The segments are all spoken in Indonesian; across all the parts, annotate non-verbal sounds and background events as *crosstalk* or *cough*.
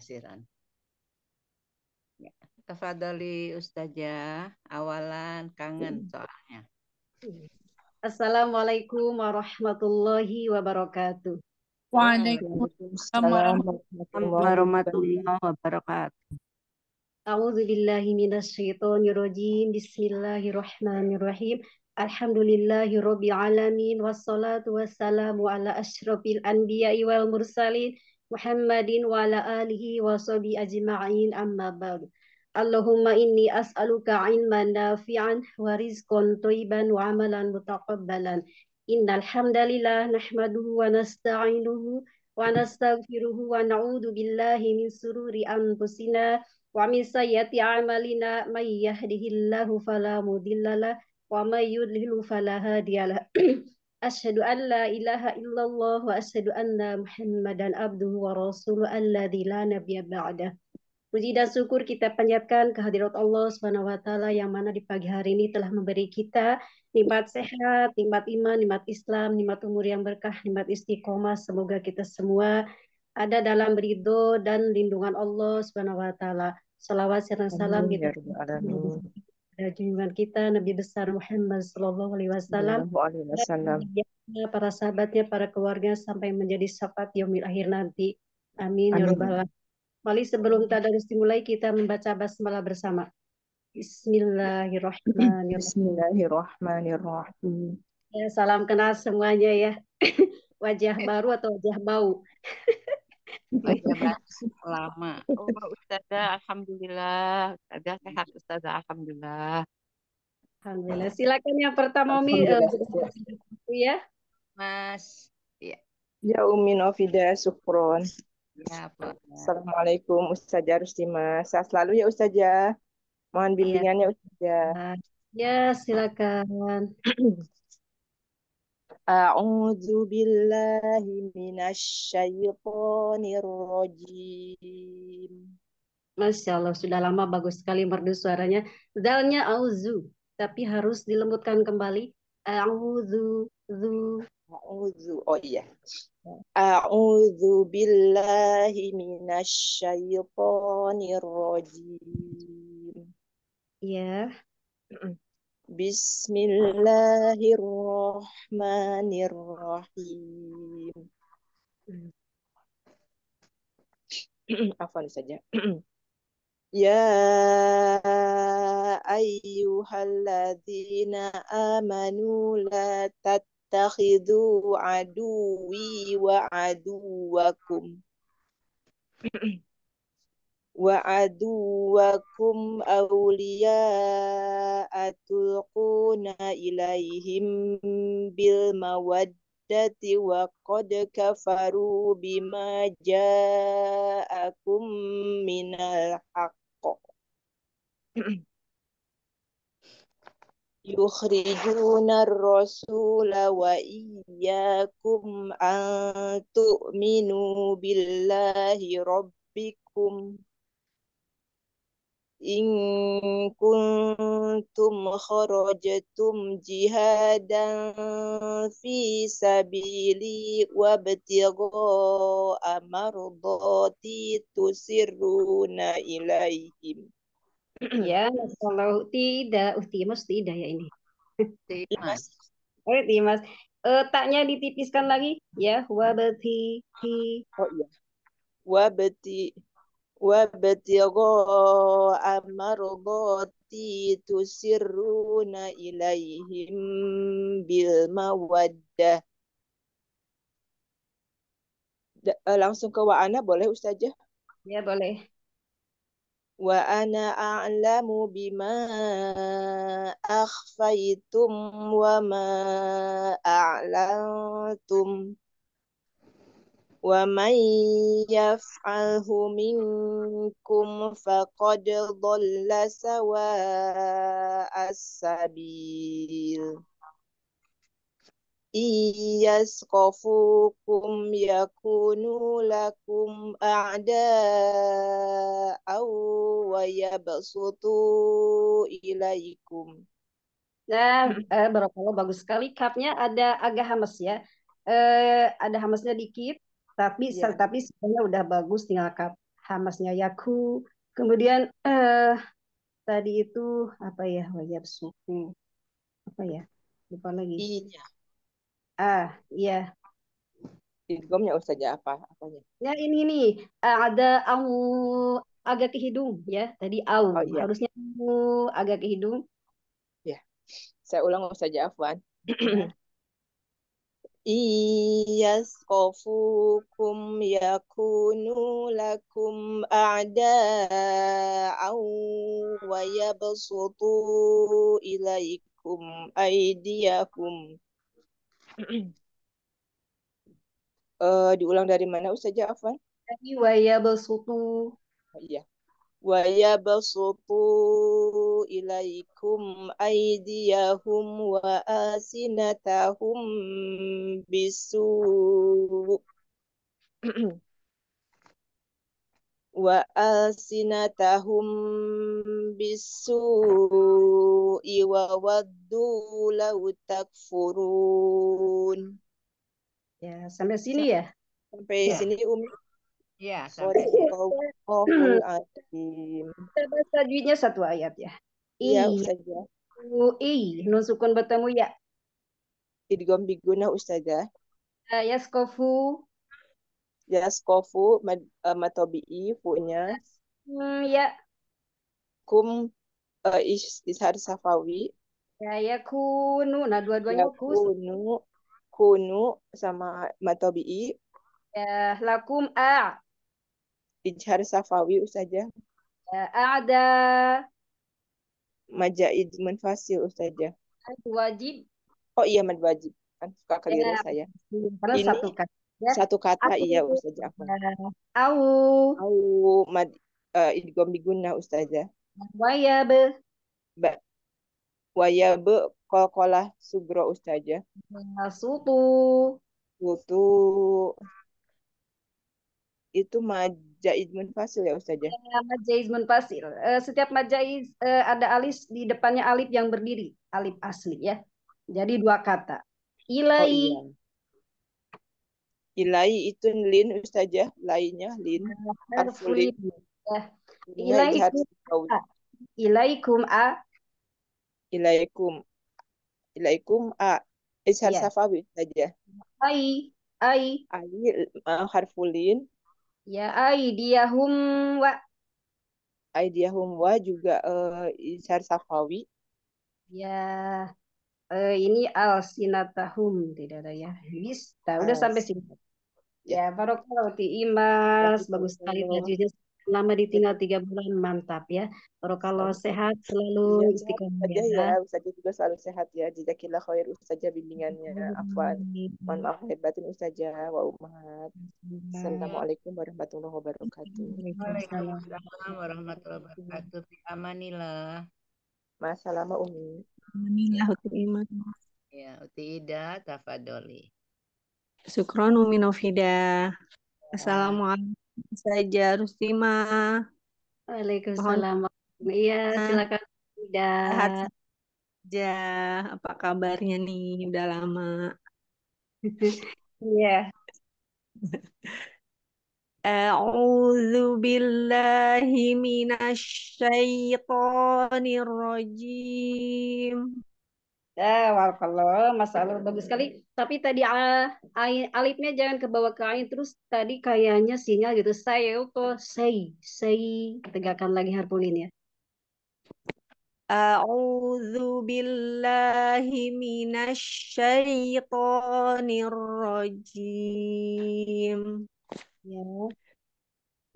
kasiran. Ya. Tafadali Ustazah, awalan kangen hmm. soalnya. Assalamualaikum warahmatullahi wabarakatuh. Waalaikumsalam warahmatullahi wabarakatuh. A'udzu billahi syaithanir rajim. Bismillahirrahmanirrahim. Alhamdulillahi rabbil alamin wassalatu wassalamu ala asyrafil anbiya'i wal mursalin محمد وعلى آله وصحبه أجمعين أما بعد اللهم إني أسألك علما نافعا ورزقا طيبا وعملا متقبلا إن الحمد لله نحمده ونستعينه ونستغفره ونعوذ بالله من سرور أنفسنا ومن سيئات أعمالنا من يهده الله فلا مضل له ومن يضلل فلا هادي له Asyhadu an la ilaha illallah wa asyhadu anna Muhammadan abduhu wa rasuluhu alladzi la nabiyya ba'da. Puji dan syukur kita panjatkan kehadirat Allah Subhanahu wa taala yang mana di pagi hari ini telah memberi kita nikmat sehat, nikmat iman, nikmat Islam, nikmat umur yang berkah, nikmat istiqomah. Semoga kita semua ada dalam ridho dan lindungan Allah Subhanahu wa taala. Salawat dan salam kita. Ya junjungan kita Nabi besar Muhammad Shallallahu Alaihi Wasallam, para sahabatnya, para keluarga sampai menjadi sahabat yaumil akhir nanti. Amin, ya Amin. ya robbal alamin. Mari sebelum harus dimulai kita membaca basmalah bersama. Bismillahirrahmanirrahim. Bismillahirrahmanirrahim. Ya, salam kenal semuanya ya. *coughs* Wajah baru atau wajah bau. *laughs* Oh iya, gitu. lama. Oh, *laughs* Ustazah, Alhamdulillah. Ustazah sehat, Ustazah, Alhamdulillah. Alhamdulillah. Silakan yang pertama, Umi. Eh, ya. Mas. Ya. Ya, Umi Novida Sukron. Ya, Assalamualaikum, Ustazah Rustima. Sehat selalu ya, Ustazah. Mohon iya. bimbingannya, ya. Ustazah. Ya, silakan. *clears throat* A'udzu billahi من الشيطان Masya Allah, sudah lama bagus sekali merdu suaranya. Dalnya auzu, tapi harus dilembutkan kembali. Auzu, zu. Auzu, oh iya. A'udzu billahi minasyaitonir rajim. Ya. Yeah. Bismillahirrahmanirrahim. *clears throat* Afan saja. *clears throat* ya ayyuhalladzina amanu la tattakhidhu aduwi wa aduwakum. *clears throat* wa aulia awliya atulquna ilaihim bil mawaddati wa qad kafaru bima ja'akum minal haqq yukhrijuna ar-rasula wa إن كنتم خرجتم جهادا في سبيلي وابتغاء مرضاتي تسرون إليهم Ya, kalau tidak, uh, timas tidak ya ini. Timas. Oh, timas. Eh, taknya ditipiskan lagi, ya. Wabati, Oh iya. Wabati, وابتغاء مرضاتي تسرون إليهم بالمودة eh, langsung ke Wa'ana boleh Ustazah? Ya boleh. ana a'lamu bima akhfaitum wa ma a'lantum. ومن يفعله منكم فقد ضل سواء السبيل إن يسقفوكم يكونوا لكم أعداء ويبسطوا إليكم Nah, eh, bagus sekali. Cupnya ada agak hamas ya. Eh, ada hamasnya dikit tapi yeah. tapi sebenarnya udah bagus tinggal kap Hamasnya Yaku kemudian eh tadi itu apa ya wajib suku apa ya lupa lagi iya. ah iya idgomnya saja apa apanya ya ini nih eh, ada au agak ke hidung ya tadi au oh, iya. harusnya au agak ke hidung ya saya ulang saja Afwan iya yaskofukum yakunu lakum a'da'an wa yabasutu ilaikum aidiyakum. uh, *clears throat* eh, diulang dari mana Ustazah Afan? Dari wa yabasutu. Iya wa yabsutu ilaikum wa asinatahum bisu wa asinatahum bisu wa waddu law ya sampai sini ya sampai ya. sini umi Ya, sampai. Bahasa duitnya satu ayat ya. Iya, Ustazah. iya, nun sukun bertemu ya. Idgham biguna Ustazah. Eh, yaskofu. Yaskofu eh, matobi'i fu'nya. Hmm, ya. Kum uh, ishar safawi. Ya, ya kunu. Nah, dua-duanya ya, kunu. Kunu sama matobi'i. Ya, lakum a. Ijhar safawi ustazah. Ya, ada majaid menfasil ustazah. Wajib. Oh iya mad wajib. kan Suka ya. keliru ya, saya. Ini satu kata. Ya. Satu kata Aku, iya ustazah. Au. Au mad uh, eh, idgham biguna ustazah. Wayab. Ba. Wayab qalqalah sugro ustazah. Nah, Sutu. Sutu itu majaiz fasil ya Ustaz? Ya, iya, majaiz munfasil. Eh, setiap majaiz eh, ada alif di depannya alif yang berdiri, alif asli ya. Jadi dua kata. Oh, Ilai. Oh, iya. Ilai itu lin Ustaz ya. lainnya lin. Harfulin. Ilai ya. iya, Ilaikum. Ilaikum a. Ilaikum. Ilaikum a. Ishar iya. ya. safawi saja. Ai. Ai. Ai eh, harfulin. Ya aidiyahum wa. Aidiyahum wa juga uh, eh, isyar Safawi. Ya uh, ini al sinatahum tidak ada ya. Bisa, nah, udah sampai sini. Ya, ya Barokallahu imas, ya, bagus sekali tajwidnya Lama ditinggal tiga bulan mantap ya. Kalau kalau sehat selalu istiqomah iya, ya. ya. Ustazah juga selalu sehat ya. Jazakillah khair Ustazah bimbingannya. Afwan. Mohon maaf lahir batin Ustazah wa ummahat. Assalamualaikum warahmatullahi wabarakatuh. Waalaikumsalam warahmatullahi wabarakatuh. Amanillah. Masalama Umi. Amanillah Uti Iman. Ya, Uti Ida, Tafadoli. syukron Umi Novida. Ya. Assalamualaikum saja Rustima. Waalaikumsalam. Iya, silakan. Sehat saja. Apa kabarnya nih? Udah lama. Iya. A'udzu billahi من الشيطان Ya, walaupun Mas Alur bagus sekali. Tapi tadi ah, alitnya jangan ke bawah ke ain terus tadi kayaknya sinyal gitu. Saya ke say say Tegakkan lagi ya. A'udzu billahi minasy syaithanir rajim. Ya.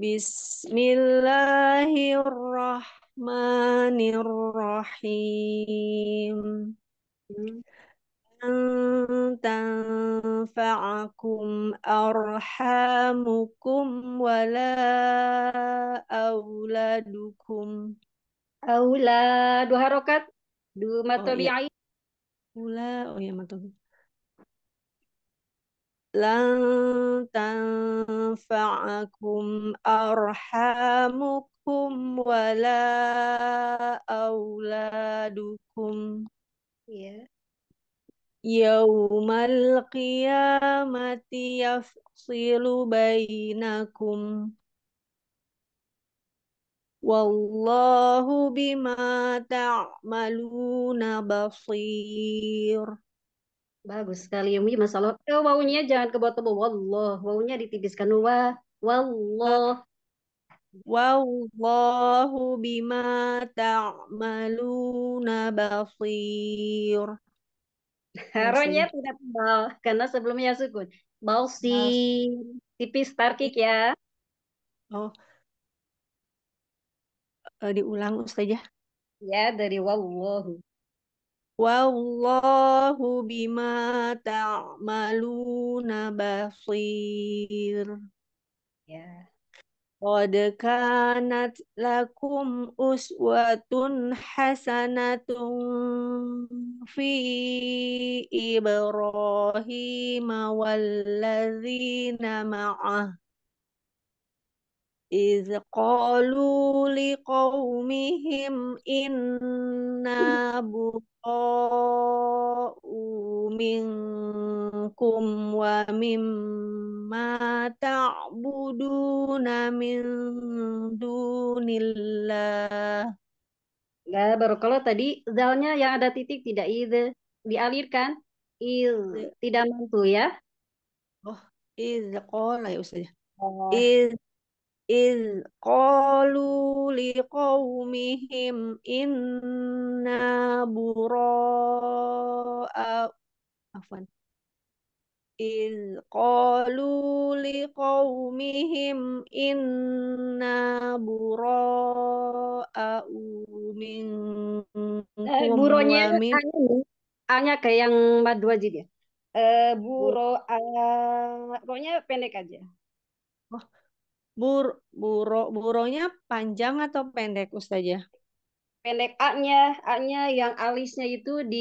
Bismillahirrahmanirrahim. أن تنفعكم أرحامكم ولا أولادكم أولاد dua harokat dua matobi oh, iya. Ula, oh ya matobi. Lan tanfa'akum arhamukum wala auladukum. Iya. Yaumal qiyamati yafsilu bainakum. Wallahu bima ta'maluna basir. Bagus sekali ya Masya Allah. wawunya jangan kebawa Wallahu Wallah. Wawunya ditipiskan. Wallah. Wallahu bima ta'maluna basir. Haronya tidak tebal karena sebelumnya sukun. bausir Tipis tarkik ya. Oh. Uh, diulang saja. Ya, dari wallahu. Wallahu bima ta'maluna basir. Ya. Qad kanat lakum uswatun hasanatun fi Ibrahim walladzina ma'ah. إذ قالوا لقومهم إنا minkum wa mimma ta'buduna min dunillah. Nah, baru kalau tadi zalnya yang ada titik tidak id dialirkan il iya. tidak mantu ya. Oh, iz qala oh, ya Ustaz. Ya. Oh. إذ قالوا لقومهم إنا براء عفوا إذ قالوا لقومهم إنا براء eh, منكم buronya ومن... A-nya kayak yang madu aja dia. Eh, buro, a, pokoknya pendek aja. Oh. Bur buro buronya panjang atau pendek Ustazah? Pendek A-nya, A-nya yang alisnya itu di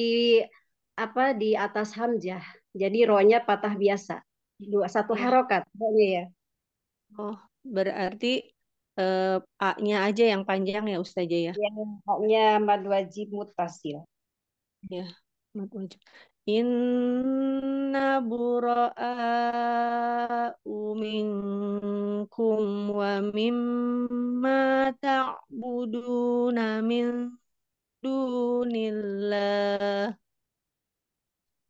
apa di atas hamzah. Jadi ronya patah biasa. Dua satu ya. harokat ya. Oh, berarti eh, A-nya aja yang panjang ya Ustazah ya? Ya, A-nya mad wajib mutasil. Ya, mad wajib. Inna bura'a minkum wa mimma ta'buduna min dunillah.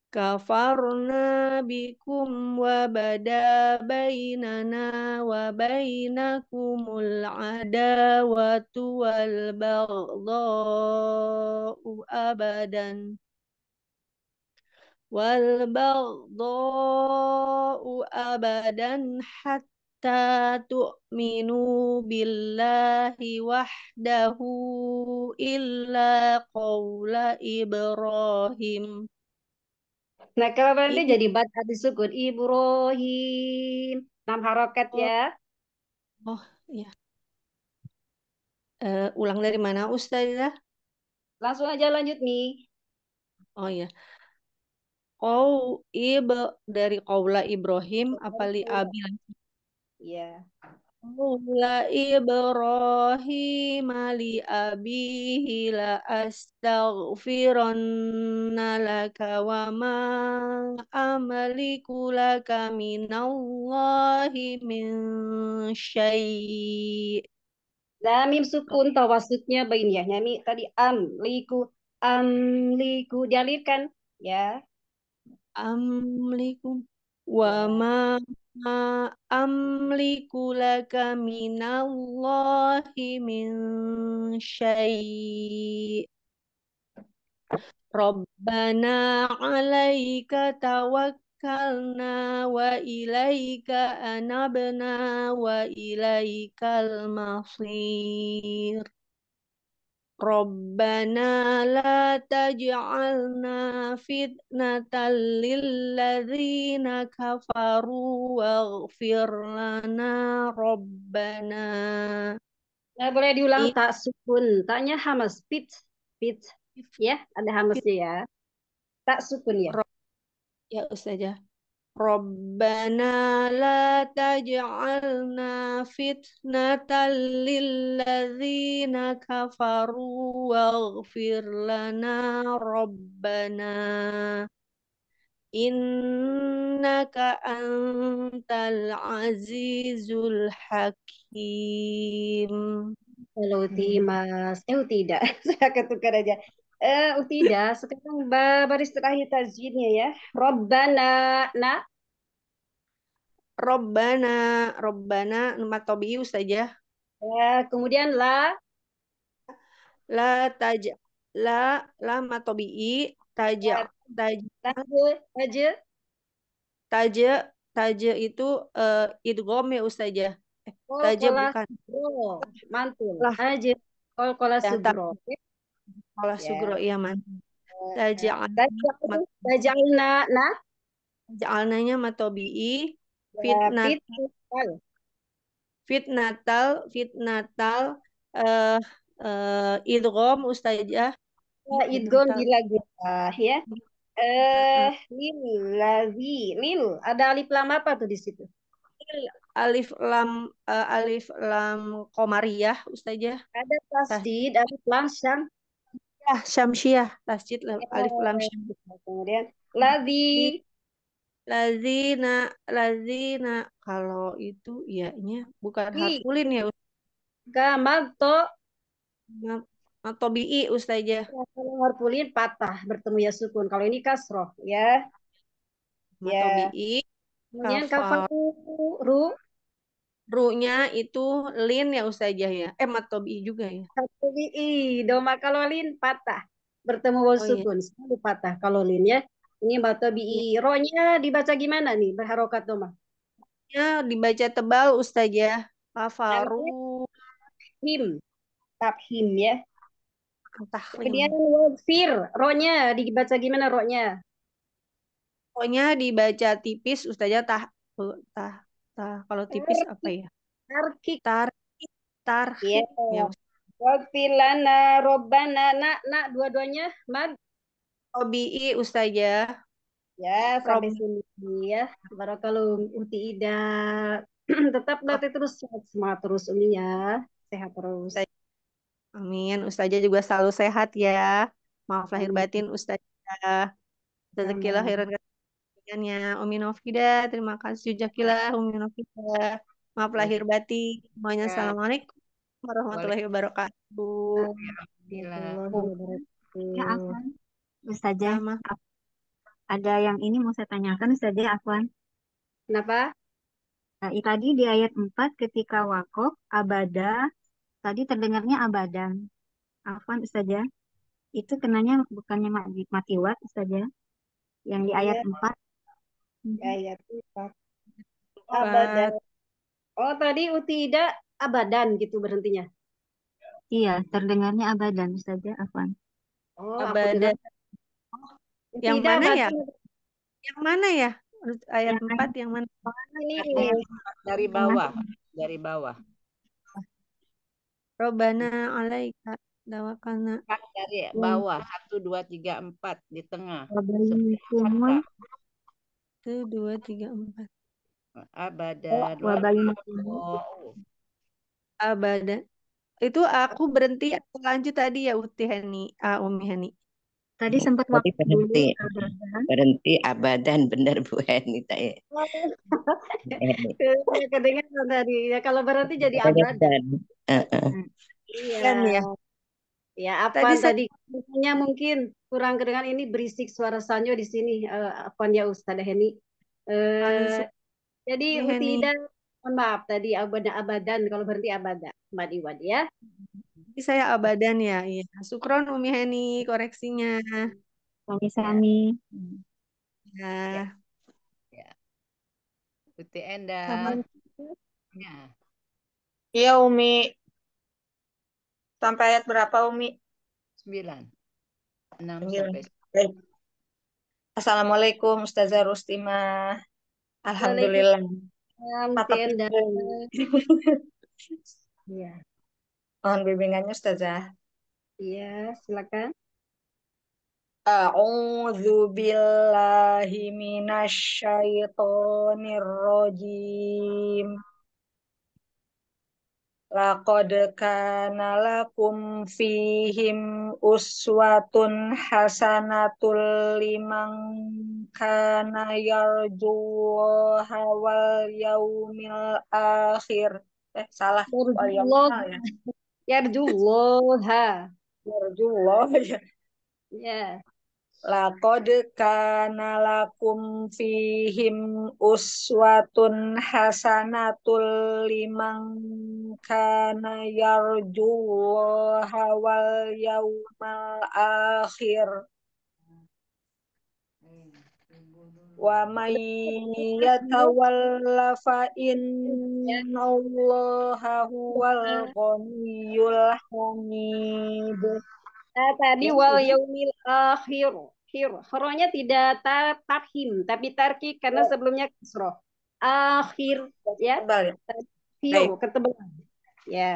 Kafarna bikum wa bada bainana wa bainakumul adawatu wal baghdha'u abadan wal baghdha'u abadan hatta tu'minu billahi wahdahu illa qawla Ibrahim. Nah, kalau nanti jadi bat habis sukun Ibrahim. Enam harokat oh. ya. Oh, oh iya. Uh, ulang dari mana, Ustazah? Langsung aja lanjut nih. Oh iya kau ib dari kaula Ibrahim iya, apa li abil Ya. kaula Ibrahim li abihi la astaghfirunna laka wa ma amaliku laka minallahi min syai'. Lamim sukun tawasudnya bain ya. Nyami tadi amliku amliku dialirkan ya amliku wa ma amliku laka minallahi min syai' Rabbana alaika tawakkalna wa ilaika anabna wa ilaikal masir Rabbana la taj'alna fitnatan lilladzina kafaru waghfir lana Rabbana. Ya, boleh diulang tak sukun. Taknya hamas pit pit ya, ada hamasnya ya. Tak sukun ya. Ya Ustazah. Rabbana la taj'alna fitnatan lilladzina kafaru waghfir lana Rabbana innaka antal azizul hakim. Kalau Mas, eh tidak, *laughs* saya ketukar aja. Eh, uh, tidak. Sekarang baris terakhir tajwidnya ya. Robbana na. Robbana, Robbana, nama Tobius saja. Ya? ya, kemudian la. La taj la la matobi taj ya. taj taj taj taj itu uh, idgham ya ustazah. Ya? Eh, taj bukan. Mantul. Taj kol kola sugro. Kalau ya. sugro iya mantap. Oh, Taja'alna ya. Taja'alna na Taja'alnanya matobi'i ya, fitnatal fitnatal fitnatal eh eh, idgham ustajah ya idgham dilagitah ya eh lil lazi lil ada alif lam apa tuh di situ alif lam uh, alif lam komariah ustajah ada tasdid alif lam syam Syamsiah, Syamsiah, Masjid Alif Lam Syamsiah. Kemudian Lazi. Lazina, Lazina. Kalau itu ianya bukan harfulin ya. Gamal to. Atau bi'i ustazah. Ya, kalau harfulin patah bertemu ya sukun. Kalau ini kasroh ya. Ya. Kemudian kafal ru Ru'nya itu lin ya Ustazah ya. Eh matobi juga ya. Matobi doma kalau lin patah. Bertemu waw oh, iya. patah kalau lin ya. Ini matobi iya. ro-nya dibaca gimana nih berharokat doma? Ya dibaca tebal Ustazah. Kafaru him. him ya. Entah. Kemudian wafir, ronya dibaca gimana ronya? Ronya dibaca tipis, ustazah tah, tah Tah, kalau tipis tarki. apa ya? Tarki. Tarki. Tarki. Iya. Yeah. Ya. Wafilana robbana nak nak dua-duanya mad. Obi ustazah. Ya, sampai sini ya. Barakallahu uti ida. *clears throat* Tetap latih terus semangat terus Umi ya. Sehat terus. Amin. Ustazah juga selalu sehat ya. Maaf lahir batin Ustazah. kasih lahiran penelitiannya Umi Novida. Terima kasih Jakilah Umi Novida. Maaf iya. lahir batin. Semuanya ya. assalamualaikum warahmatullahi wabarakatuh. Alhamdulillah. Ya, Afwan. Ustazah, ada yang ini mau saya tanyakan Ustazah Afwan. Kenapa? Nah, tadi di ayat 4 ketika wakof abada tadi terdengarnya abadan. Afwan Ustazah. Itu kenanya bukannya mati wat Ustazah. Yang di iya. ayat ya. 4 Gaya tupak. Abadan. Oh, tadi utida abadan gitu berhentinya. Iya, terdengarnya abadan saja, Afan. Oh, abadan. oh yang mana ya? Yang mana ya? Ayat yang 4 yang mana? Ini, ini. Dari bawah, dari bawah. Robana alaika dawakana. Kan dari iya. bawah, satu, dua, tiga, empat, di tengah. Robana satu, dua, tiga, empat. Abada. Oh, abada. abadan Itu aku berhenti aku lanjut tadi ya Uti Hani, ah, Umi Hani. Tadi sempat waktu berhenti. abadan. berhenti abadan benar Bu hani tadi ya? Kedengaran tadi ya kalau berhenti jadi abadan. Uh -uh. Iya. Kan ya. Ya, apa tadi, tadi saya... mungkin kurang kedengaran ini berisik suara sanyo di sini, uh, eh, apa ya Ustazah Heni. Uh, jadi tidak mohon maaf tadi abadan abadan kalau berarti abada Mbak Iwan ya. Jadi saya abadan ya, iya. Sukron Umi Heni koreksinya. Sami-sami. Ya. Ya. ya. UTN dan. Ya. Iya Umi. Sampai ayat berapa Umi? 9. 6 sampai Assalamualaikum Ustazah Rustima. Alhamdulillah. Alhamdulillah. *laughs* Iya. Mohon bimbingannya Ustazah. Iya, silakan. A'udzu billahi minasy syaithanir rajim. Laqad kana lakum fihim uswatun hasanatul liman kana yarjullaha wal yaumil akhir. Eh salah. Yarjullaha. Yarjullaha. Yarjullaha. Ya. ya. Laqad kana lakum fihim uswatun hasanatul liman kana yarjullaha wal yawmal akhir wa may yatawalla fa innallaha huwal ghaniyyul hamid tadi wal yaumil akhir akhir. Horonya tidak tar tarhim, tapi tarki karena ya. sebelumnya kasroh. Akhir, ya. Tebal. Fio, ya? ketebalan. Ya.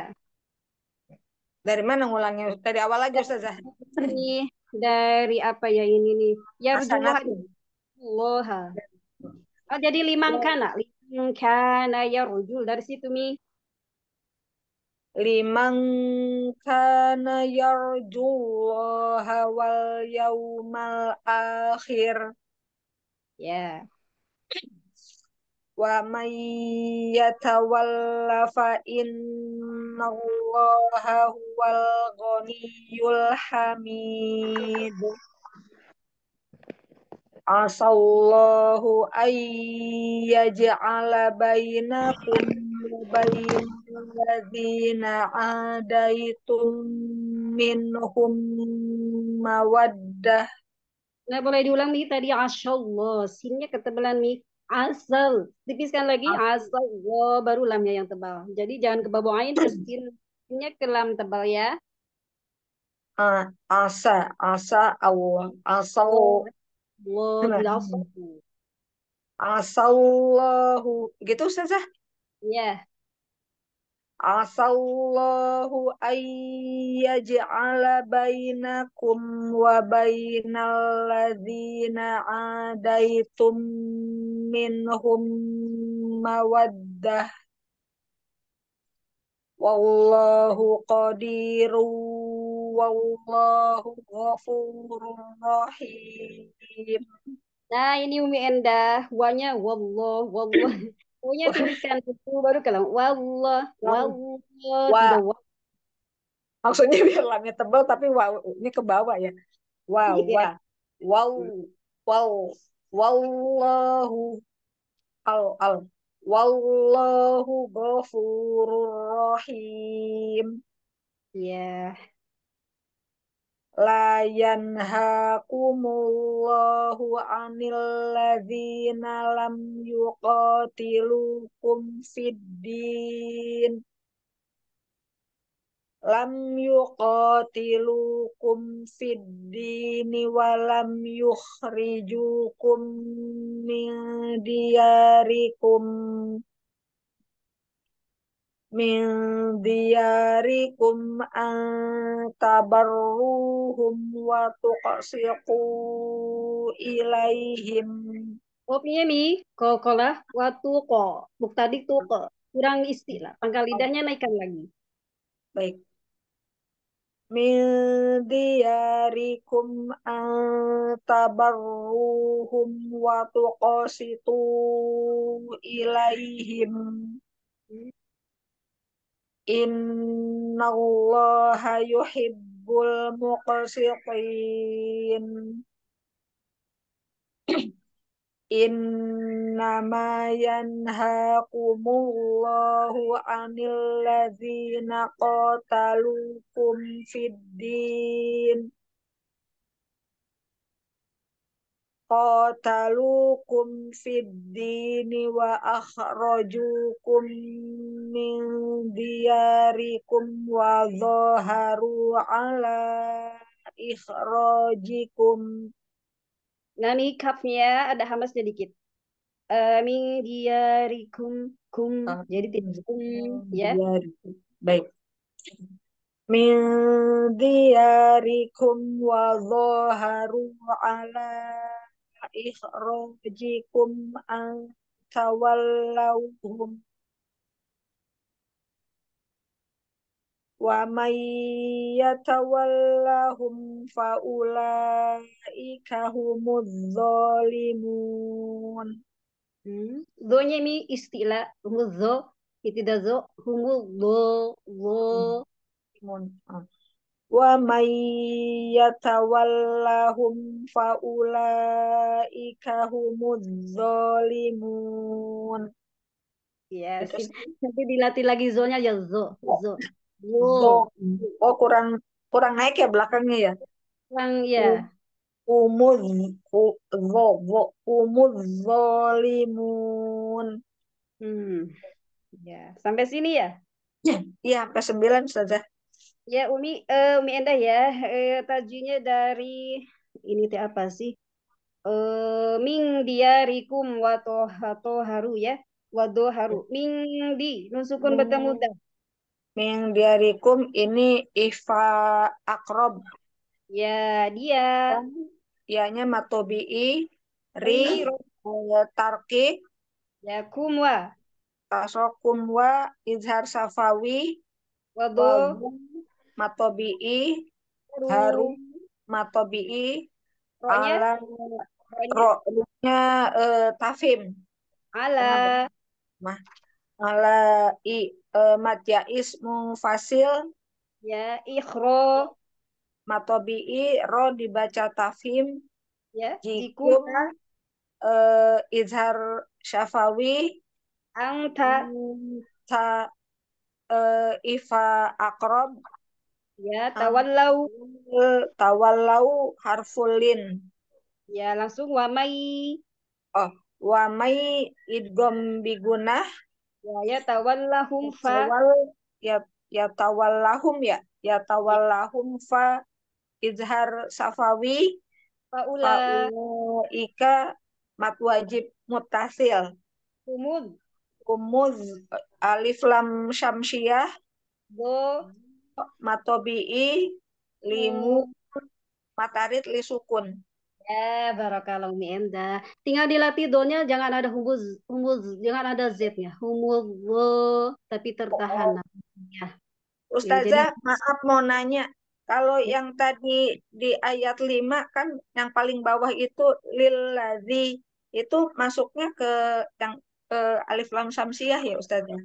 Dari mana ngulangnya? Dari awal lagi Ustazah. Dari, dari apa ya ini nih? Ya, Allah. Oh, jadi limang kana, limang kana ya rujul dari situ mi liman kana yarjullaha wal yaumal akhir ya wa may yatawalla fa innallaha huwal ghaniyyul hamid asallahu ay yaj'ala bainakum bainakum Alladzina adaitum minhum mawaddah. Nggak boleh diulang nih tadi asyallah. Sinnya ketebalan nih. Asal. Tipiskan lagi ah. asyallah. Baru lamnya yang tebal. Jadi jangan ke terus sinnya ke lam tebal ya. Uh, asa, asa Allah, asal Allah, Allah. gitu Ustazah? Iya. Yeah asallahu ayyaj'ala bainakum wa bainal ladhina adaitum minhum mawaddah wallahu qadiru wallahu ghafurur rahim nah ini Umi Endah wanya wallah wallah Pokoknya tulisan oh. itu baru kalau wallah, wallah, wow. wow. Maksudnya biar lamnya tebal tapi wow ini ke bawah ya. Wow, yeah. wow, wow, wow, wallahu, al, al, wallahu ghafurur rahim. Ya. Yeah. Layan hakumullahu anil ladzina lam yuqatilukum fid-din lam yuqatilukum fid-dini wa lam yukhrijukum min diyarikum min diyarikum an tabarruhum wa tuqsiqu ilaihim Kopinya mi, kokolah, watu ko, tadi tuko, kurang istilah, pangkal lidahnya naikkan lagi. Baik. Min diyarikum an tabarruhum wa tuqsitu ilaihim. Innallaha yuhibbul muqsitin. *clears throat* Innama yanhaqumullahu anil ladzina qatalukum fid din qatalukum fid dini wa akhrajukum min diyarikum wa zaharu ala ikhrajikum Nani kafnya ada hamasnya dikit. Uh, eh, min diyarikum kum ah. jadi tidak kum ya. Baik. Min diyarikum wa zaharu ala ikhrajikum an tawallawhum wa may yatawallahum fa ulaika humudz zalimun hmm. Zonya istila istilah humudz itu tidak zo humudz zalimun. Hmm. Ah wa may yatawallahum fa Ya, Yes. Terus, nanti dilatih lagi zonya ya zo, zo. Zo. Oh, kurang kurang naik ya belakangnya ya. Kurang ya. Umud zo zo umud Hmm. Ya, sampai sini ya? Ya, iya sampai sembilan saja. Ya Umi, uh, Umi Endah ya, uh, dari ini teh apa sih? Uh, ming dia rikum wato hato haru ya, wado haru. Ming di nusukun hmm. bertemu dah. Ming rikum ini ifa akrob. Ya dia. Ianya i ri tarki. Ya kumwa. Tasokumwa izhar safawi. Wado. wado matobi'i haru matobi'i ala rohnya uh, tafim ala mah ala i uh, eh, ismu fasil ya ikhro matobi'i ro dibaca tafim ya jikum uh, eh, izhar syafawi angta ta uh, ifa akrob Ya, ah. tawallau. Tawallau harfulin. Ya, langsung wamai. Oh, wamai idgom bigunah. Ya, ya tawallahum ya, fa. Tawal, ya, ya tawallahum ya. Ya tawallahum fa izhar safawi. Faula. Faula ika mat wajib mutasil. Kumud. Kumud. Alif lam syamsiah. bo matobi'i limu hmm. matarit lisukun. Ya, barakallahu mi'enda. Tinggal dilatih donya jangan ada humuz, humuz jangan ada z-nya. Humuz tapi tertahan. Oh. Ya. Ustazah, ya, jadi... maaf mau nanya. Kalau ya. yang tadi di ayat 5 kan yang paling bawah itu lillazi itu masuknya ke yang ke alif lam samsiah ya Ustazah?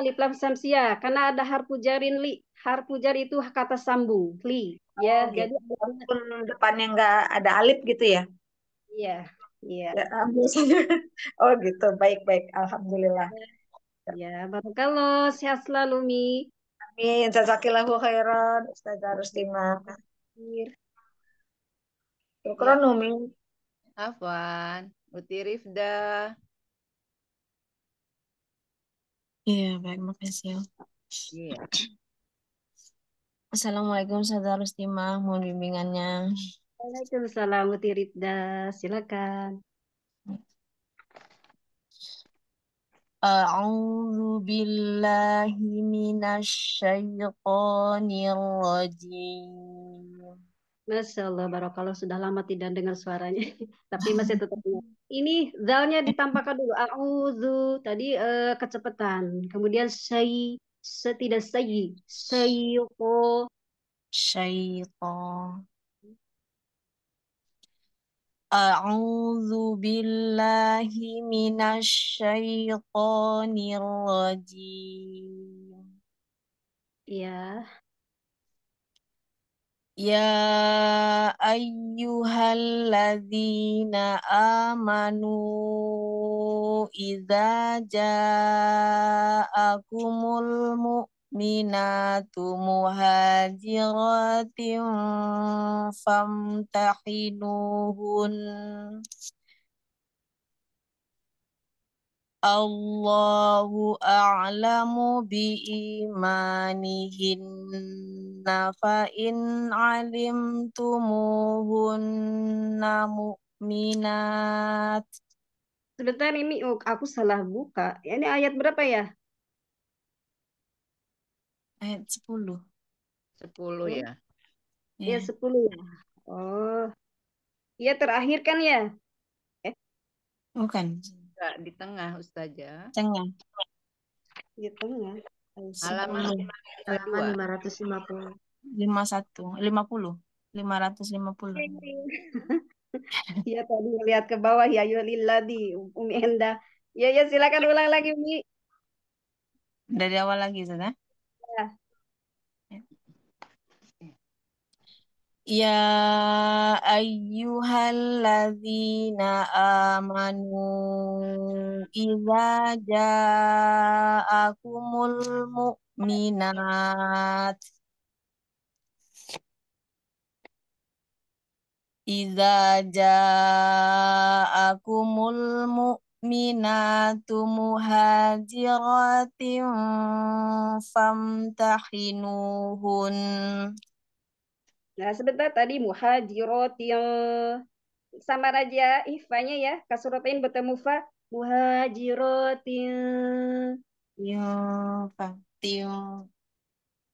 Alif lam samsiah karena ada harfu jarin li harpujar itu kata Sambu, li. Oh, ya, oh, jadi walaupun depannya nggak ada alif gitu ya. Iya, iya. Ya, *laughs* oh gitu, baik-baik, alhamdulillah. Ya, kalau sehat selalu Mi. Amin, jazakillahu khairan, Ustazah Rustima. Syukran ya. Umi. Afwan, Uti Rifda. Iya, baik, makasih. Ya. Iya. Assalamualaikum Saudara Rustima, mohon bimbingannya. Waalaikumsalam Uti Ridha, silakan. A'udzu billahi minasy syaithanir rajim. Masyaallah barakallah sudah lama tidak dengar suaranya, *laughs* tapi masih tetap ini zalnya ditampakkan dulu. Auzu tadi uh, kecepatan, kemudian syai Setidak sayi. Sayuko. Syaitan. A'udzu billahi minasyaitonir rajim. Ya. Ya ayyuhalladzina amanu idza ja'akumul mu'minatu muhajiratin famtahinuhun Allahu a'lamu bi imanihin fa in alimtumuhunna mu'minat. Sebentar ini aku salah buka. Ini ayat berapa ya? Ayat 10. 10 ya. Iya, yeah. Iya, 10 ya. Oh. Iya terakhir kan ya? Eh. Bukan juga di tengah Ustazah. Tengah. Di tengah. Halaman halaman 550. 51, 50, 550. Iya tadi lihat ke bawah ya Yoliladi Umi Enda. Ya ya silakan ulang lagi Umi. Dari awal lagi Ustazah. Ya ayyuhalladzina amanu Iza ja'akumul mu'minat Idza ja'akumul mu'minatu muhajiratin famtahinuhun Nah, sebentar tadi muhajirotil sama raja ifanya ya, kasuratain bertemu fa muhajirotil yufa tio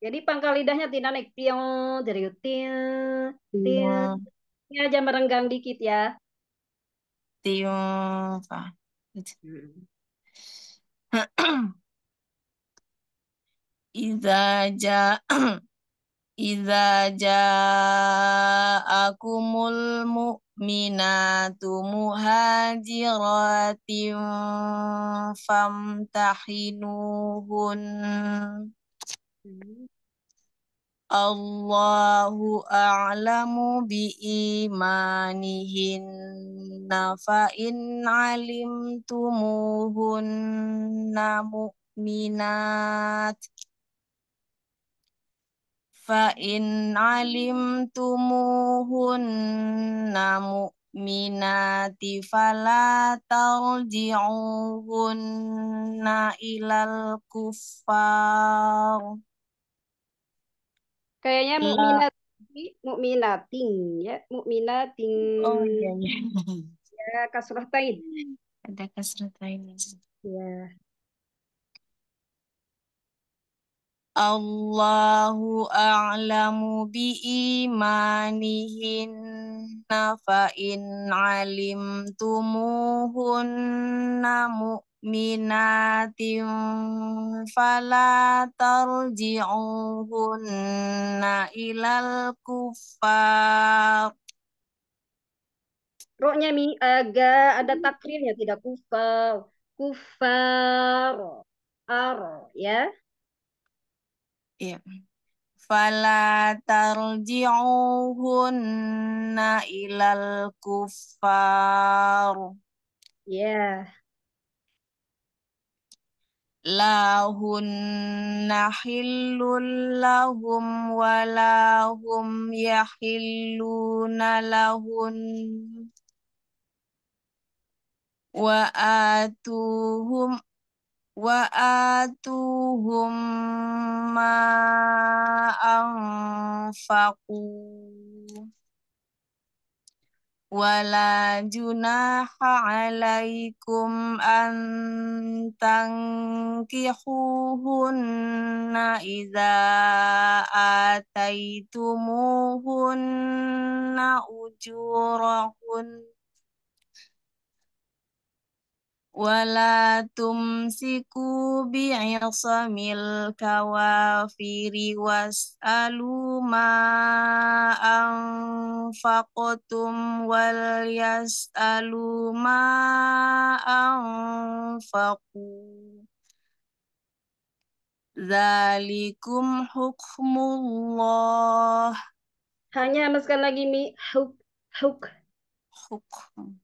Jadi pangkal lidahnya tidak naik tio dari tio tio iya. Ini aja merenggang dikit ya. Tiufa. Hmm. *clears throat* Iza ja *clears throat* Iza ja'akumul mu'minatu muhajiratin famtahinuhun. Allahu a'lamu bi imanihinna fa in alimtumuhunna mu'minat. فإن علمتموهن مؤمنات فلا ترجعوهن إلى الكفار Kayaknya mukminat, mukminating ya, mukminating. Oh iya, iya. ya kasrah tain. Ada kasrah tain. Ya. Allahu a'lamu bi imanihinna fa in alim alimtumuhunna mu'minatin fala tarji'uhunna ilal kufar Roknya mi agak eh, ada takrirnya tidak kufar kufar ar ya Iya. Fala tarji'uhunna ilal kuffar. Ya. Lahunna hillun lahum walahum yahilluna lahun. Wa atuhum wa atuhum ma anfaqu wala junaha alaikum an tankihuhunna idza ataitumuhunna ujurahunna wala tumsiku bi'isamil kawafiri was'alu ma anfaqtum wal yas'alu ma anfaqu Zalikum hukmullah. Hanya masukkan lagi mi huk huk. Hukum.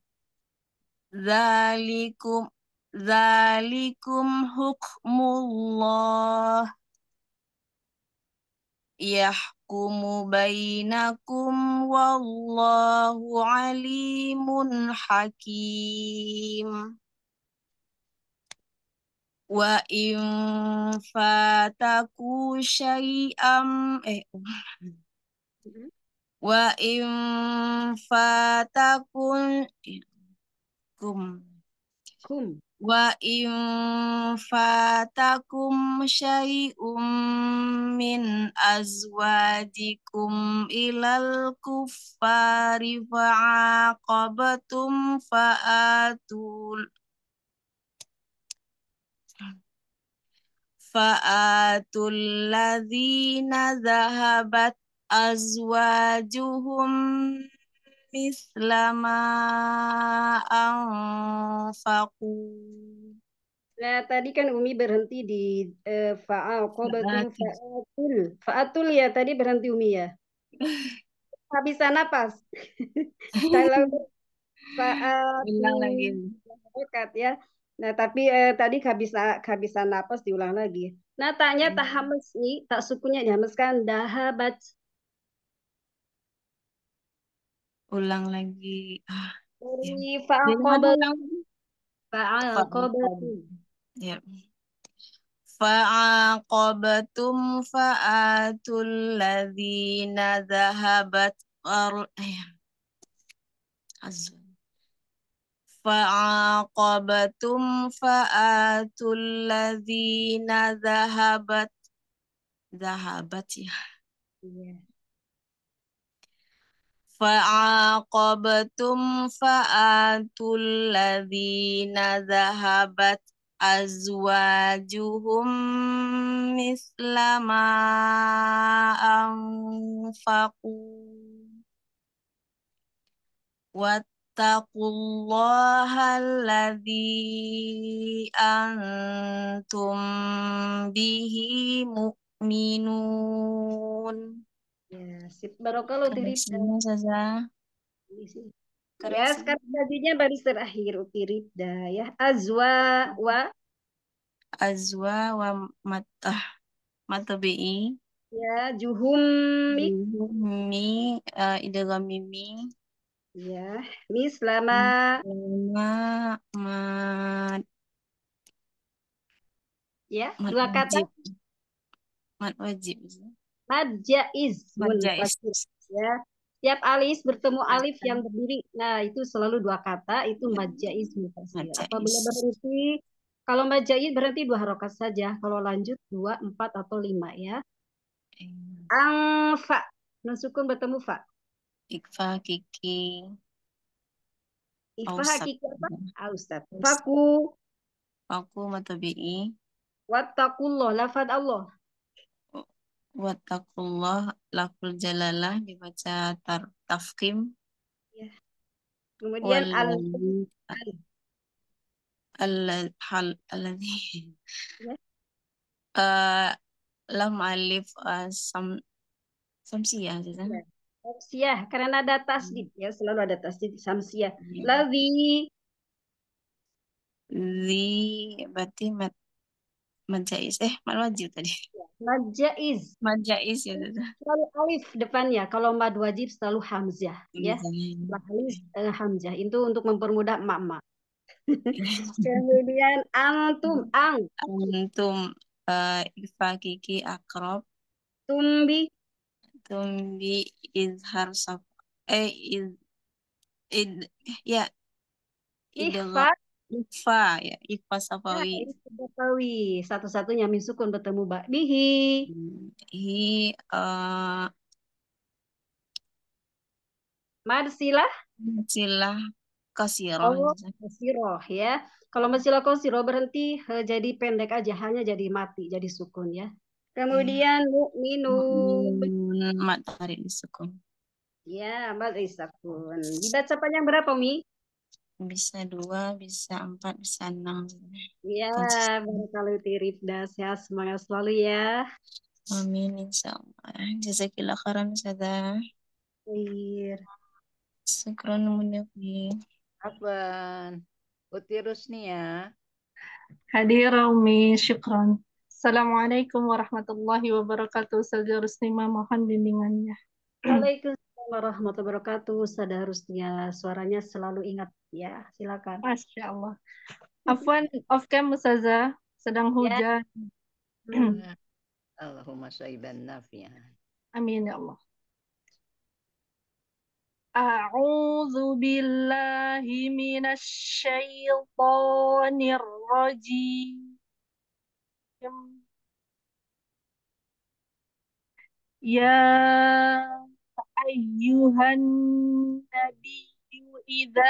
Zalikum Zalikum hukmullah Yahkumu bainakum Wallahu alimun hakim Wa in fataku syai'am Eh mm-hmm. Wa in fatakun eh, kum kum wa infatakum syai'um min azwajikum ilal kuffari fa'aqabatum fa'atul fa'atul ladhina zahabat azwajuhum mislama anfaqu Nah, tadi kan Umi berhenti di uh, eh, fa'aqabatum fa'atul. Fa'atul ya, tadi berhenti Umi ya. *laughs* Habisan napas. *laughs* Kalau fa'atul. ya. Nah, tapi eh, tadi kehabisan kehabisan napas diulang lagi. Nah, tanya hmm. Iya. tahamus nih, tak sukunya kan dahabat ulang lagi ah dari ya. fa'aqabatu fa'aqabatu ya fa'aqabatum fa'atul ladhina zahabat eh, ya fa'aqabatum fa'atul ladhina zahabat Zahabat ya iya. فعاقبتم فآتوا الذين ذهبت أزواجهم مثل ما أنفقوا واتقوا الله الذي أنتم به مؤمنون Ya, sip. Barokah diri. Terima saja. Iya, ya, sekarang bajunya baris terakhir dah ya. Azwa wa Azwa wa mata ah, mata bi Ya, juhummi. Juhummi uh, eh, idalam mimi. Ya, mislama. Ma, mat. Ya, mat dua wajib. Mat wajib. Majais jaiz ya setiap alif bertemu alif yang berdiri nah itu selalu dua kata itu majais jaiz apabila berhenti kalau majais berarti berhenti dua harokat saja kalau lanjut dua empat atau lima ya iya. ang fa Nasukun bertemu fa ikfa kiki ikfa kiki apa Ustaz. faku faku matabi'i Wattakullah. lafad Allah wattaqullah laful jalalah dibaca tar tafkim ya. kemudian al al hal al ya. uh, eh, lam alif uh, sam samsiah ya. Iya. karena ada tasdid ya selalu ada tasdid samsiyah. ya. lazi zi berarti mat Majais Eh, wajib tadi. Majais, majais ya. Selalu alif depannya. Kalau wajib selalu hamzah. Ya. Iya. Alif eh, hamzah. Itu untuk mempermudah mama. *laughs* Kemudian antum ang. Antum uh, ifa kiki akrob. Tumbi. Tumbi izhar sab. Eh iz id ya. Idgham. Ifa ya, Ifa ya, Safawi. Safawi, satu-satunya min sukun bertemu Mbak dihi Hi uh, eh, marsila marsila kasiroh. Oh, kasiroh ya. Kalau marsila kasiroh berhenti he, eh, jadi pendek aja hanya jadi mati, jadi sukun ya. Kemudian hmm. Mukminu. mad sukun. Ya, mad sukun. Dibaca panjang berapa, Mi? bisa dua, bisa empat, bisa enam. Iya, barangkali Tirifda sehat semangat selalu ya. Amin, insya Allah. Jazakillah khairan sada. Khair. Syukron munyabi. aban Utirus nih ya. Hadir Umi, syukron. Assalamualaikum warahmatullahi wabarakatuh. saja Rusnima, mohon bimbingannya. Waalaikumsalam warahmatullahi wabarakatuh. Ustazah Rusnia, suaranya selalu ingat Ya, silakan. Masya Allah. *laughs* Afwan, of cam Musaza, sedang ya. hujan. Ya. *clears throat* Allahumma saiban nafiah. Amin ya Allah. A'udzu Billahi minasy syaithanir rajim. Ya ayyuhan nabiy idza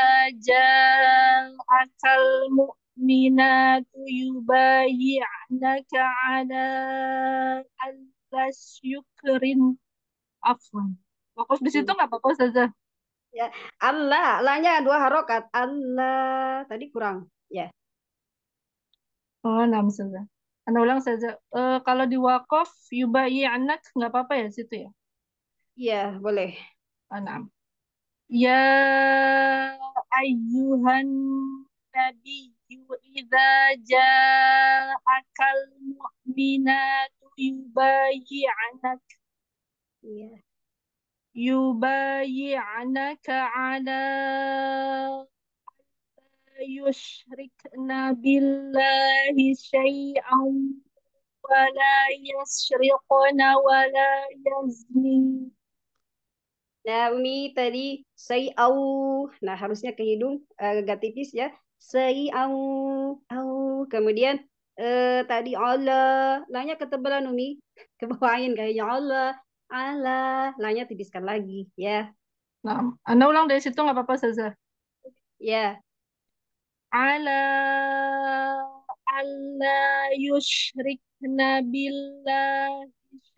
ja'akal mu'minatu anak 'ala an yukirin afwan. Fokus di situ iya. nggak hmm. apa-apa saja. Ya, Allah, Allahnya dua harokat. Allah tadi kurang, ya. Oh, enam saja. Anda ulang saja. Uh, eh, kalau di wakof yubayi anak nggak apa-apa ya situ ya? Iya, boleh. Oh, enam. يا أيها النبي إذا جاءك المؤمنات يبايعنك يبايعنك على يشركن بالله شيئا ولا يسرقن ولا يزنين Nami tadi say au. Nah, harusnya ke hidung eh, agak tipis ya. Say au au. Kemudian eh, tadi Allah. Lanya ketebalan Umi. Kebawain kayaknya Allah. Allah. Lanya tipiskan lagi ya. Nah, Anda ulang dari situ nggak apa-apa saja. Ya. Allah alla nabilah.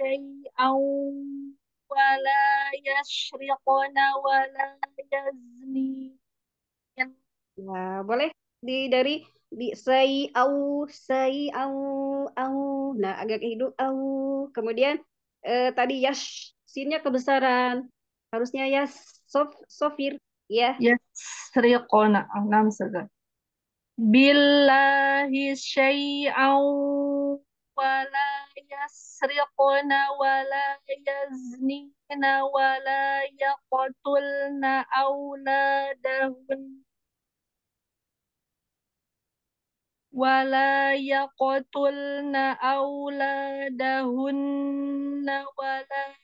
billahi au wala yasriqna wala yazni. Ya, boleh di dari di say au say au au. Nah, agak hidup au. Kemudian eh, tadi yash sinnya kebesaran. Harusnya yas sof sofir ya. Yasriqna. Enam saja. Billahi au wala يسرقن ولا يزنين ولا يقتلن أولادهن ولا يقتلن أولادهن ولا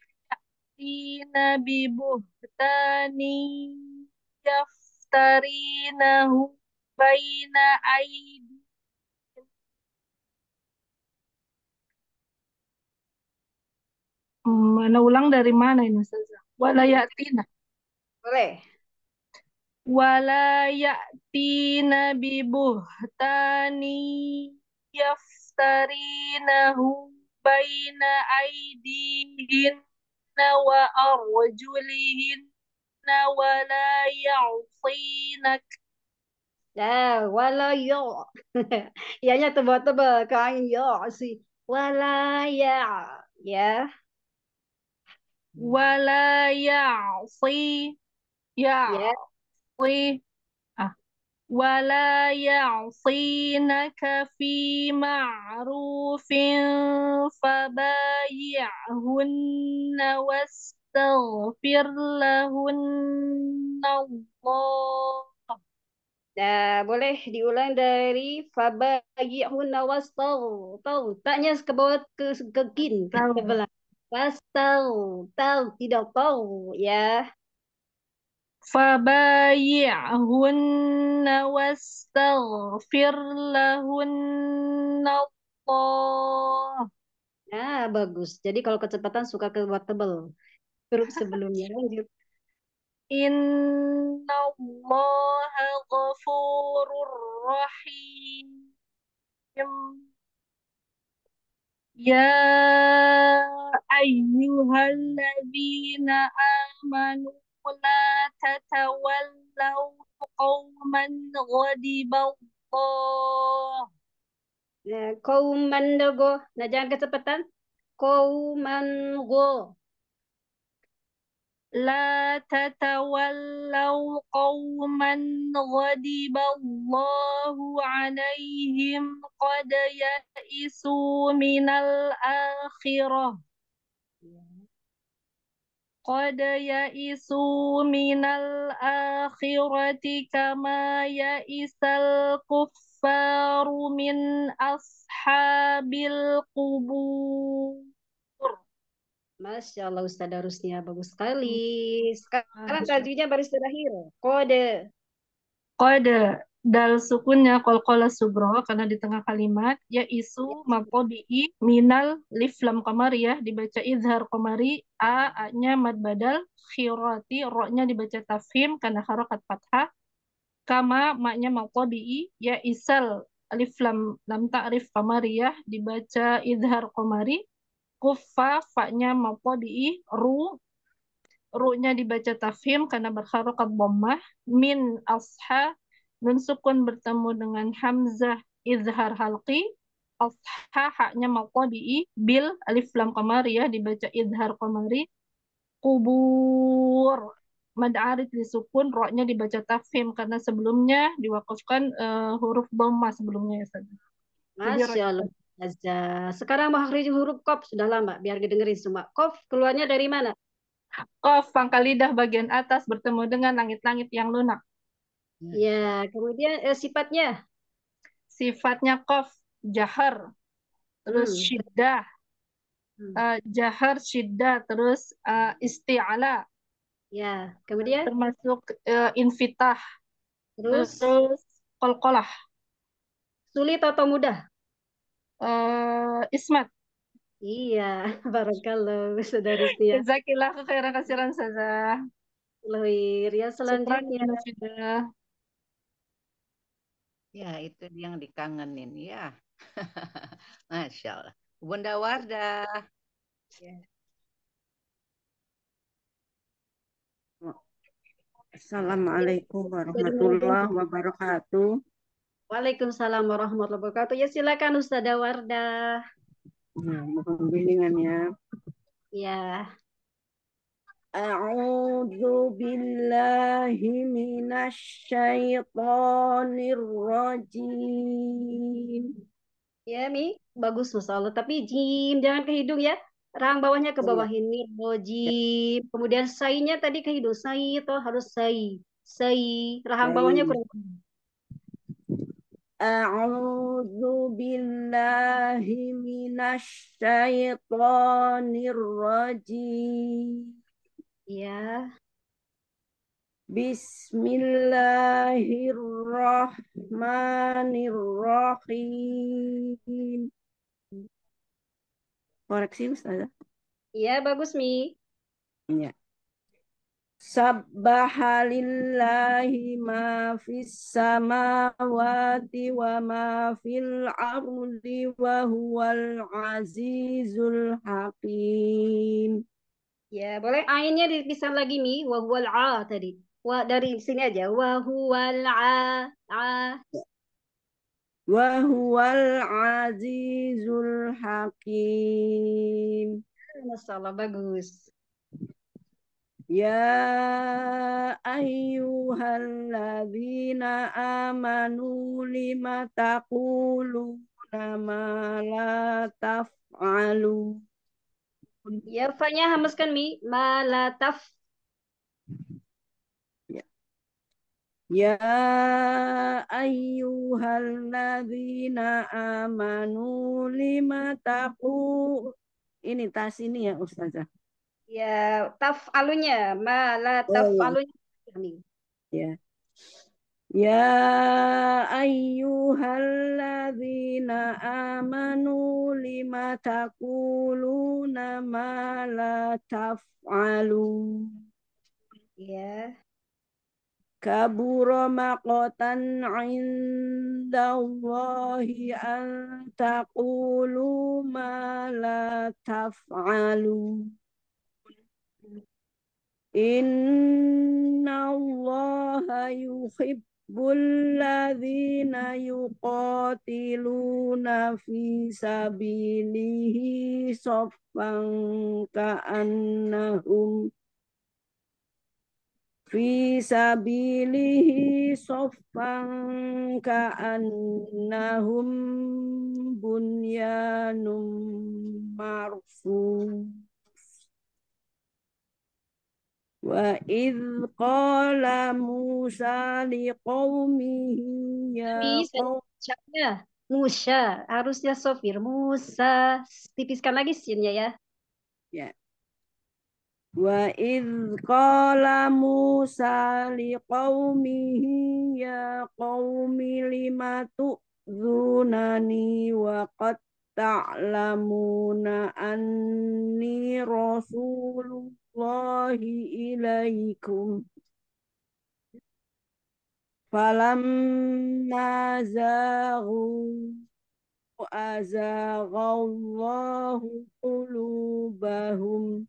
يأتين ببهتان يفترينه بين أيدي Mana ulang dari mana ini Ustazah? Walayatina. Boleh. Walayatina bibuhtani yaftarinahu baina aidihin wa arjulihin wa la ya'sinak. Nah, wala ya. Ianya *laughs* tebal-tebal, kang yo si wala ya, ya wala ya'si ya'si ah wala ya'sinaka fi ma'rufin fabayyahunna wastaghfir lahunna Allah Nah, boleh diulang dari fabayyahunna wastaghfir. Tanya ke bawah ke ke kin ke sebelah. Fastau, tahu tidak tahu ya. Fabayi'hunna wastaghfir lahunna Allah. Nah, bagus. Jadi kalau kecepatan suka ke tebel. Huruf *laughs* sebelumnya lanjut. Inna Allah ghafurur rahim. يا أيها الذين آمنوا لا تتولوا قوما غضب الله قوما go najang kecepatan قوما go لا تتولوا قوما غضب الله عليهم قد يئسوا من الآخرة قد يئسوا من الآخرة كما يئس الكفار من أصحاب القبور Masya Allah Ustaz harusnya bagus sekali. Hmm. Sekarang selanjutnya baris terakhir. Kode. Kode dal sukunnya kol kola subro karena di tengah kalimat ya isu ya. i minal liflam komari ya dibaca izhar komari a a nya mad badal khirati ro nya dibaca tafhim karena harokat fathah kama maknya i ya isal liflam lam lam ta'rif komari ya dibaca izhar komari kufa fa-nya di ru ru nya dibaca tafhim karena berharokat bommah min asha nun sukun bertemu dengan hamzah izhar halki asha haknya maqabi'i bil alif lam ya dibaca izhar qamari kubur mad arid ru-nya dibaca tafhim karena sebelumnya diwakufkan uh, eh, huruf bomah sebelumnya ya Masya Allah aja Sekarang makhrij huruf kof sudah lama, biar didengerin semua. Kof keluarnya dari mana? Kof pangkal lidah bagian atas bertemu dengan langit-langit yang lunak. Ya, kemudian eh, sifatnya? Sifatnya kof jahar, terus hmm. syiddah, hmm. Uh, jahar syiddah, terus uh, isti'ala. Ya, kemudian? Termasuk uh, infitah, terus, terus kolkolah. Sulit atau mudah? uh, Ismat. Iya, *laughs* barakallah ya. saudari Tia. Jazakillah khairan kasiran saja. Lohir, ya selanjutnya. sudah. Ya, itu yang dikangenin ya. *laughs* Masya Allah. Bunda Wardah. Ya. Assalamualaikum warahmatullahi wabarakatuh. Waalaikumsalam warahmatullahi wabarakatuh. Ya silakan Ustazah Wardah. Nah, mohon bimbingannya. Ya. A'udzu billahi minasy syaithanir rajim. Ya, Mi. Bagus Masya Allah. Tapi jim, jangan ke hidung ya. Rang bawahnya ke bawah iya. ini. Rajim. Oh, Kemudian sainya tadi ke hidung. Sai itu harus sai. Sai. Rahang bawahnya kurang. أعوذ بالله من الشيطان الرجيم يا بسم koreksi Ustazah. Iya, bagus Mi. Iya. Sabbaha lillahi ma fis samawati wa ma fil ardi wa huwal azizul hakim. Ya, boleh ainnya dipisah lagi Mi, wa huwal a tadi. Wa dari sini aja, wa huwal a a. Wa huwal azizul hakim. Masalah bagus. Ya ayyuhalladzina amanu آمنوا لم alu Ya, fanya hamaskan mi malataf. Ya. Ya ayyuhalladzina amanu lima Ini tas ini ya Ustazah. Ya, taf'alunya, ma la taf'alunya. Oh. Ya. Ya ayyuhalladzina amanu lima taquluna ma la taf'alu. Ya. Kabura maqatan Allahi an taqulu ma la Ya. Inna Allah yuhibbul ladhina yuqatiluna fi sabilihi soffan ka'annahum fi sabilihi soffan ka'annahum bunyanum marfu وَإِذْ قَالَ مُوسَى لِقَوْمِهِ يَا قَوْمِ Musa, harusnya Sofir. Musa, tipiskan lagi sinnya ya. Ya. Wa idh qala Musa liqaumihi ya qaumi lima tu'zunani wa qad ta'lamuna anni rasulullah الله إليكم فلما زاغوا أزاغ الله قلوبهم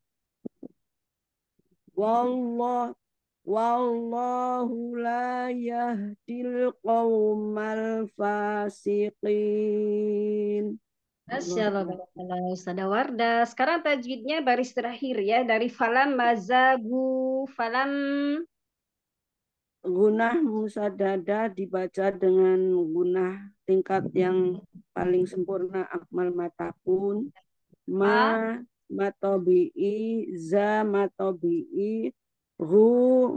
والله والله لا يهدي القوم الفاسقين Masya Allah, Ustazah Warda. Sekarang tajwidnya baris terakhir ya, dari falam mazagu, falam... Gunah musadada dibaca dengan gunah tingkat yang paling sempurna akmal matakun. Ma ah. matobi'i, za matobi'i, hu uh,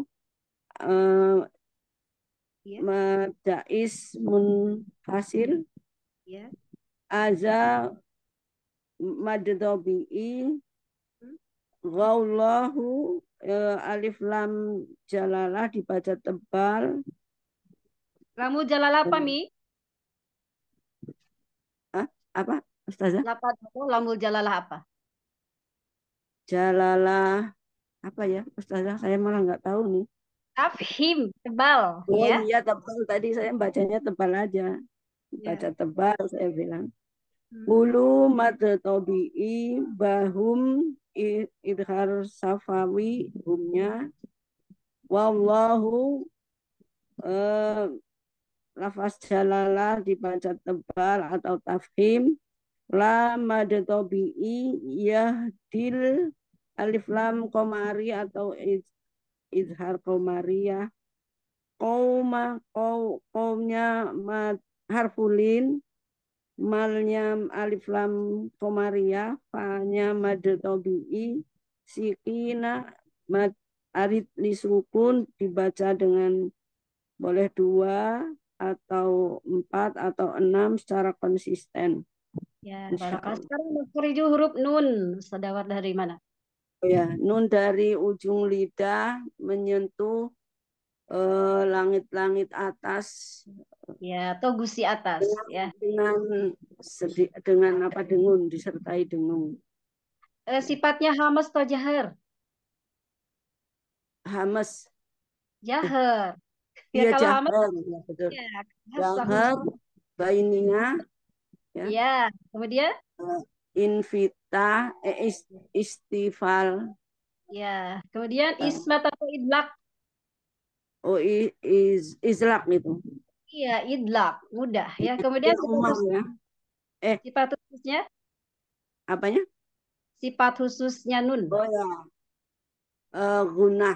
ya. yeah. madais munfasil. Yeah. Aza maddobi'i gaulahu eh, alif lam jalalah dibaca tebal. Lamu jalalah apa, Mi? Hah? Apa, Ustazah? lamu jalalah apa? Jalalah apa ya, Ustazah? Saya malah nggak tahu nih. Tafhim, tebal. Oh, ya? Iya, tebal. Tadi saya bacanya tebal aja. Ya. Baca ya. tebal, saya bilang. Ulu hmm. tobi'i bahum idhar safawi umnya Wallahu eh, lafaz jalalah dibaca tebal atau tafhim la tobi'i yahdil alif lam komari atau idhar komaria ya. koma kau kaumnya mat harfulin malnya alif lam komaria fanya mad tobi'i sikina mad arid lisukun dibaca dengan boleh dua atau empat atau enam secara konsisten. Ya, sekarang mukhriju huruf nun sedawat dari mana? Oh ya, nun dari ujung lidah menyentuh langit eh, langit-langit atas ya atau gusi atas dengan, ya dengan sedi, dengan apa dengung disertai dengung uh, sifatnya hamas atau jahar hamas jahar ya, ya kalau jahar, hamas ya, betul. Ya, jahar baininya ya. ya kemudian uh, invita eh, ist, ya kemudian iya. ismat atau idlak oh is izlak itu. iya idlak mudah ya kemudian ya, khusus, ya. eh sifat khususnya apanya sifat khususnya nun oh ya uh, eh, guna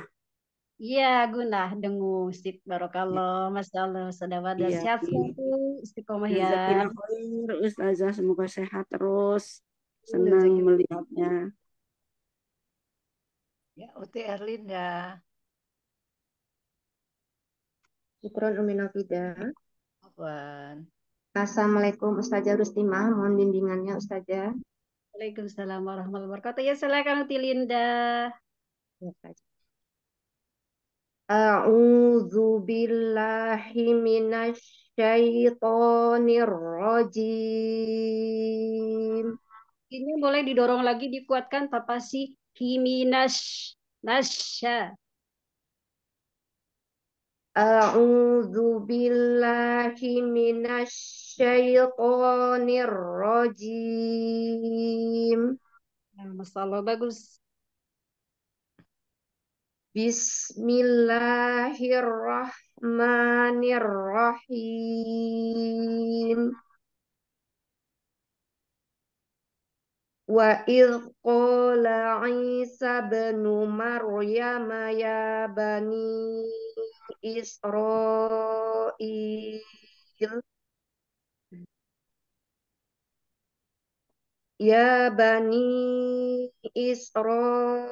Iya, guna dengu sip barokallah, Ya. Masyaallah, sudah pada ya, sehat selalu, istiqomah ya. Ustazah semoga sehat terus, iya, senang melihatnya. Ya, Uti Erlinda. Ya. Syukron Uminovida. Fida. Afwan. Assalamualaikum Ustazah Rustimah, mohon bimbingannya Ustazah. Waalaikumsalam warahmatullahi wabarakatuh. Ya silakan Uti Linda. Ya, A'udzu billahi minasyaitonir rajim. Ini boleh didorong lagi dikuatkan apa sih? Himinas nasya. A'udzu billahi syaithanir rajim. Ya, bagus. Bismillahirrahmanirrahim. Wa idh qala Isa ibn Maryam ya bani Israel. Ya Bani Israel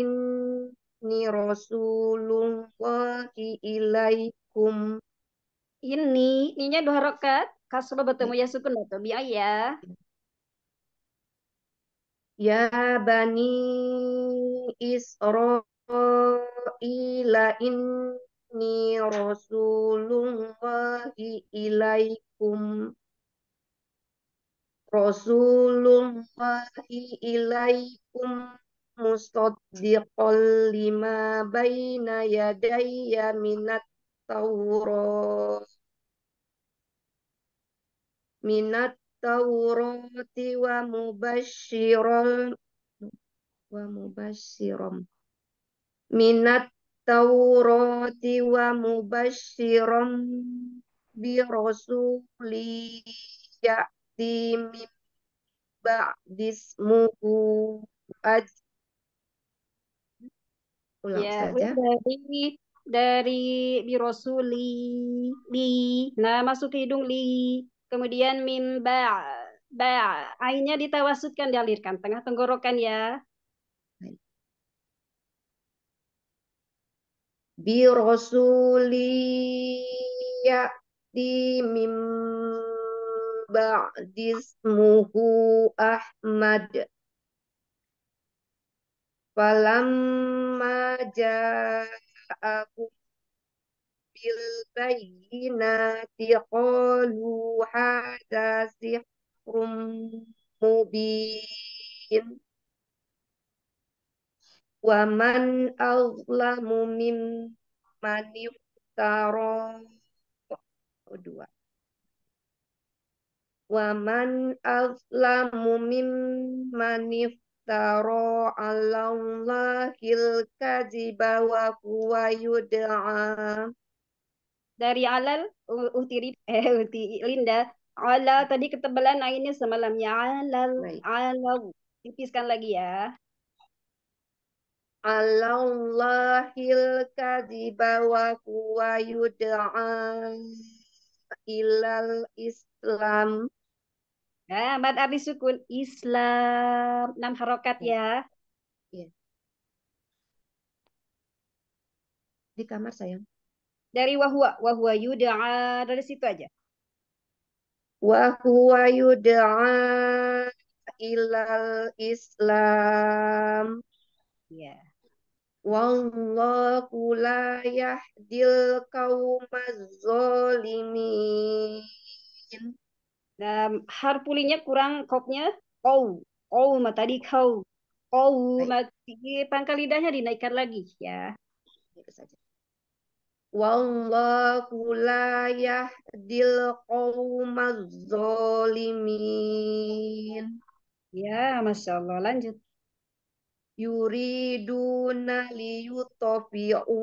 inni Rasulullah ilaikum. Ini, ininya dua harokat. Kasro bertemu ya sukun atau biaya ya. Ya Bani Israel ila inni rasulullahi ilaikum rasulullahi ilaikum musaddiqal lima baina yadaya minat tawrat minat taurati wa mubasyiran wa mubasyiran minat Taurati wa mubashiram bi rasuli ya'ti min ba'dismuhu aj ulang ya, saja dari dari bi rasuli li nah masuk ke hidung li kemudian mim ba ba ainya ditawasutkan dialirkan tengah tenggorokan ya ya di mim ba'dismuhu Ahmad falamma ja'akum bil bayyinati qalu hadza sihrum mubin wa man azlamu maniftaro dua waman azlamu mim manif taro alaulahil kadziba wa huwa yud'a dari alal utiri *laughs* eh uti Linda ala tadi ketebalan ainnya semalam ya alal alal tipiskan lagi ya Allahil kadiba wa huwa yud'a ilal Islam. Nah, mad abis sukun Islam. Enam harokat ya. Iya. Di kamar sayang. Dari wahua, wahua yud'a dari situ aja. Wahua yud'a ilal Islam. Iya. Yeah. Wallahu la yahdil zalimin. dan harpulinya kurang kopnya kau, kau tadi kau, kau mati pangkal lidahnya dinaikkan lagi ya. Itu saja. Wallahu la yahdil qawmaz zalimin. Ya, Masya Allah. Lanjut yuriduna liyutfi'u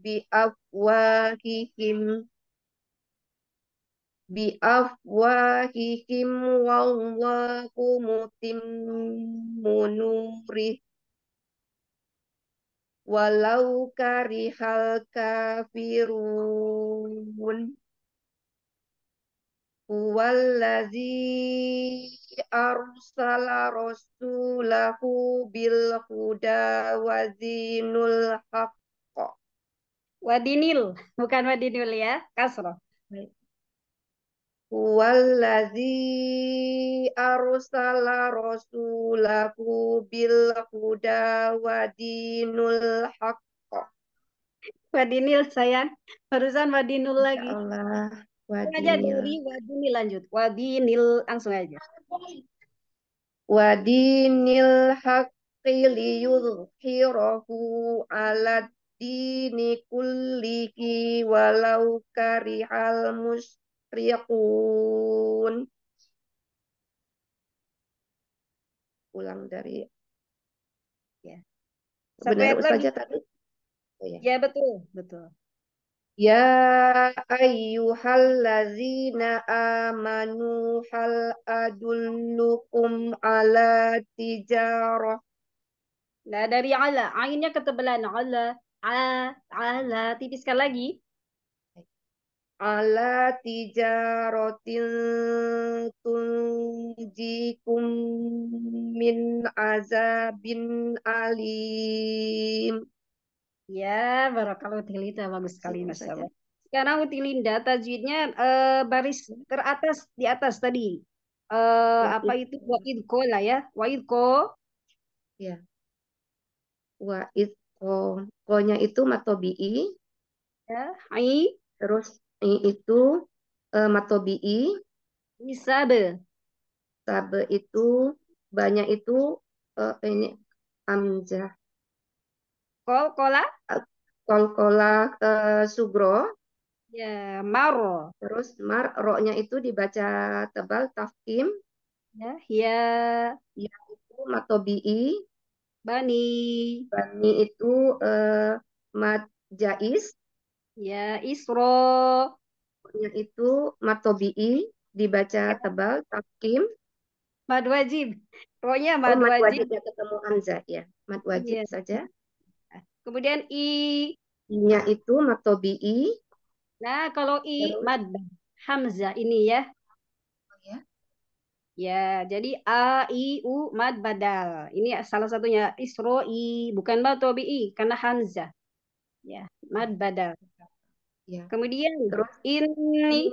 bi biafwahihim biafwahihim wallahu mutimmu nurih walau karihal kafirun Huwallazi arsala rasulahu bil huda wa dinul haqq. Wadinil, bukan wadinul ya, kasroh. Huwallazi arsala rasulahu bil huda wa dinul haqq. Wadinil sayang, barusan wadinul lagi. Allah. Wadinil. dari wadinil lanjut. Wadinil langsung aja. Wadinil haqqi liyudhhirahu ala dini kullihi walau karihal musyrikun. Ulang dari ya. Sebenarnya Ustazah tadi? Oh, ya. ya betul, betul. Ya ayyuhallazina amanu hal adullukum ala tijarah. Nah, dari ala, ainnya ketebalan ala, ala, ala, tipiskan lagi. Ala tijaratin tunjikum min azabin alim. Ya, barakallahu tilinda bagus sekali Masya Sekarang utilinda tajwidnya uh, baris teratas di atas tadi. Eh, apa itu ko lah ya? wa'id ko Ya. wa'id Ko-nya itu matobi'i. Ya, ai. Terus i itu uh, matobi'i. Isabe. Sabe itu banyak itu uh, ini amzah Kol kola? Kol kola ke eh, sugro. Ya, maro. Terus Maro roknya itu dibaca tebal tafkim. Ya, ya. Ya itu matobi'i. Bani. Bani itu eh mat jais. Ya, isro. Roknya itu matobi'i dibaca ya. tebal tafkim. Mad wajib. Roknya Madwajib oh, mad wajib. wajib ya ketemu hamzah ya. Mad wajib ya. saja. Kemudian i. I-nya itu matobi i. Nah, kalau i Terus. mad hamzah ini ya. Oh, ya. Ya, jadi a i u mad badal. Ini salah satunya isro i bukan matobi i karena hamzah. Ya, mad badal. Ya. Kemudian Terus. ini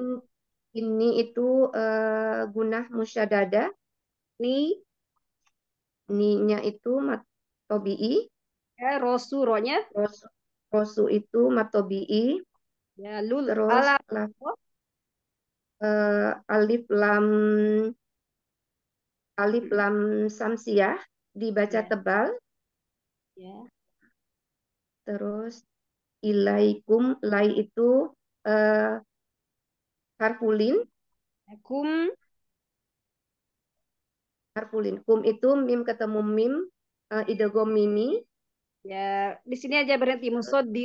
ini itu uh, gunah musyadada. Ni. Ni-nya itu matobi i. Ya, rosu ronya. Rosu, rosu itu matobi'i. Ya, lul terus ala, uh, alif lam alif lam samsiah ya, dibaca ya. tebal. Ya. Terus ilaikum lai itu uh, harfulin. Kum harfulin. Kum itu mim ketemu mim uh, eh, idogom mimi. Ya, di sini aja berhenti musod di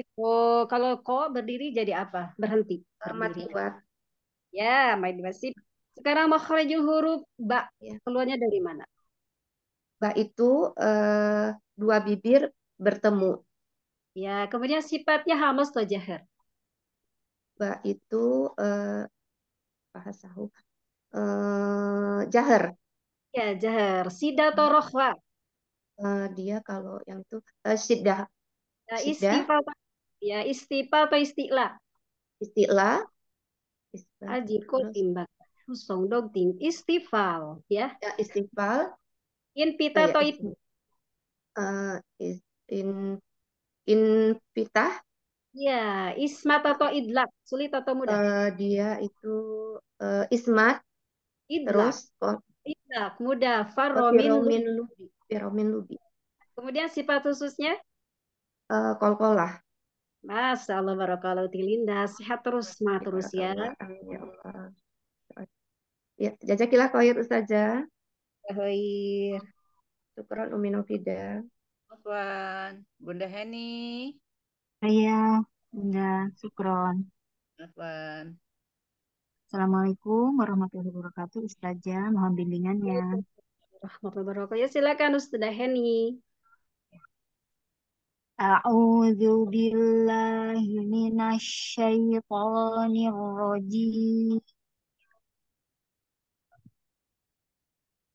Kalau ko berdiri jadi apa? Berhenti. Berdiri. buat. Ya, di masih. Sekarang makhrajul huruf ba. Ya. Keluarnya dari mana? Ba itu eh, dua bibir bertemu. Ya, kemudian sifatnya hamas atau jahar? Ba itu eh, bahasa eh, jahar. Ya, jahar. Sida atau rohwa? uh, dia kalau yang itu uh, eh, sidah ya, sidah atau ya istilah apa istiqla istiqla ajikul timbak husong tim istifal ya ya istifal in pita ya, atau itu uh, eh, in in pita ya ismat atau idlak sulit atau mudah uh, dia itu uh, ismat idlak terus oh. idlak mudah faromin lubi Piramid lubi. Kemudian sifat khususnya? Uh, lah. Masya Allah barakallahu tilinda. Sehat terus, ma ya, terus ya. Ya Allah. Ya, saja. khair Syukuran Khair. Syukran Umi Novida. Afwan. Bunda Heni. Saya Bunda Syukuran. Afwan. Assalamualaikum warahmatullahi wabarakatuh. Ustazah, mohon bimbingannya warahmatullahi wabarakatuh. Ya silakan Ustazah Heni. A'udzu billahi minasyaitonir rajim.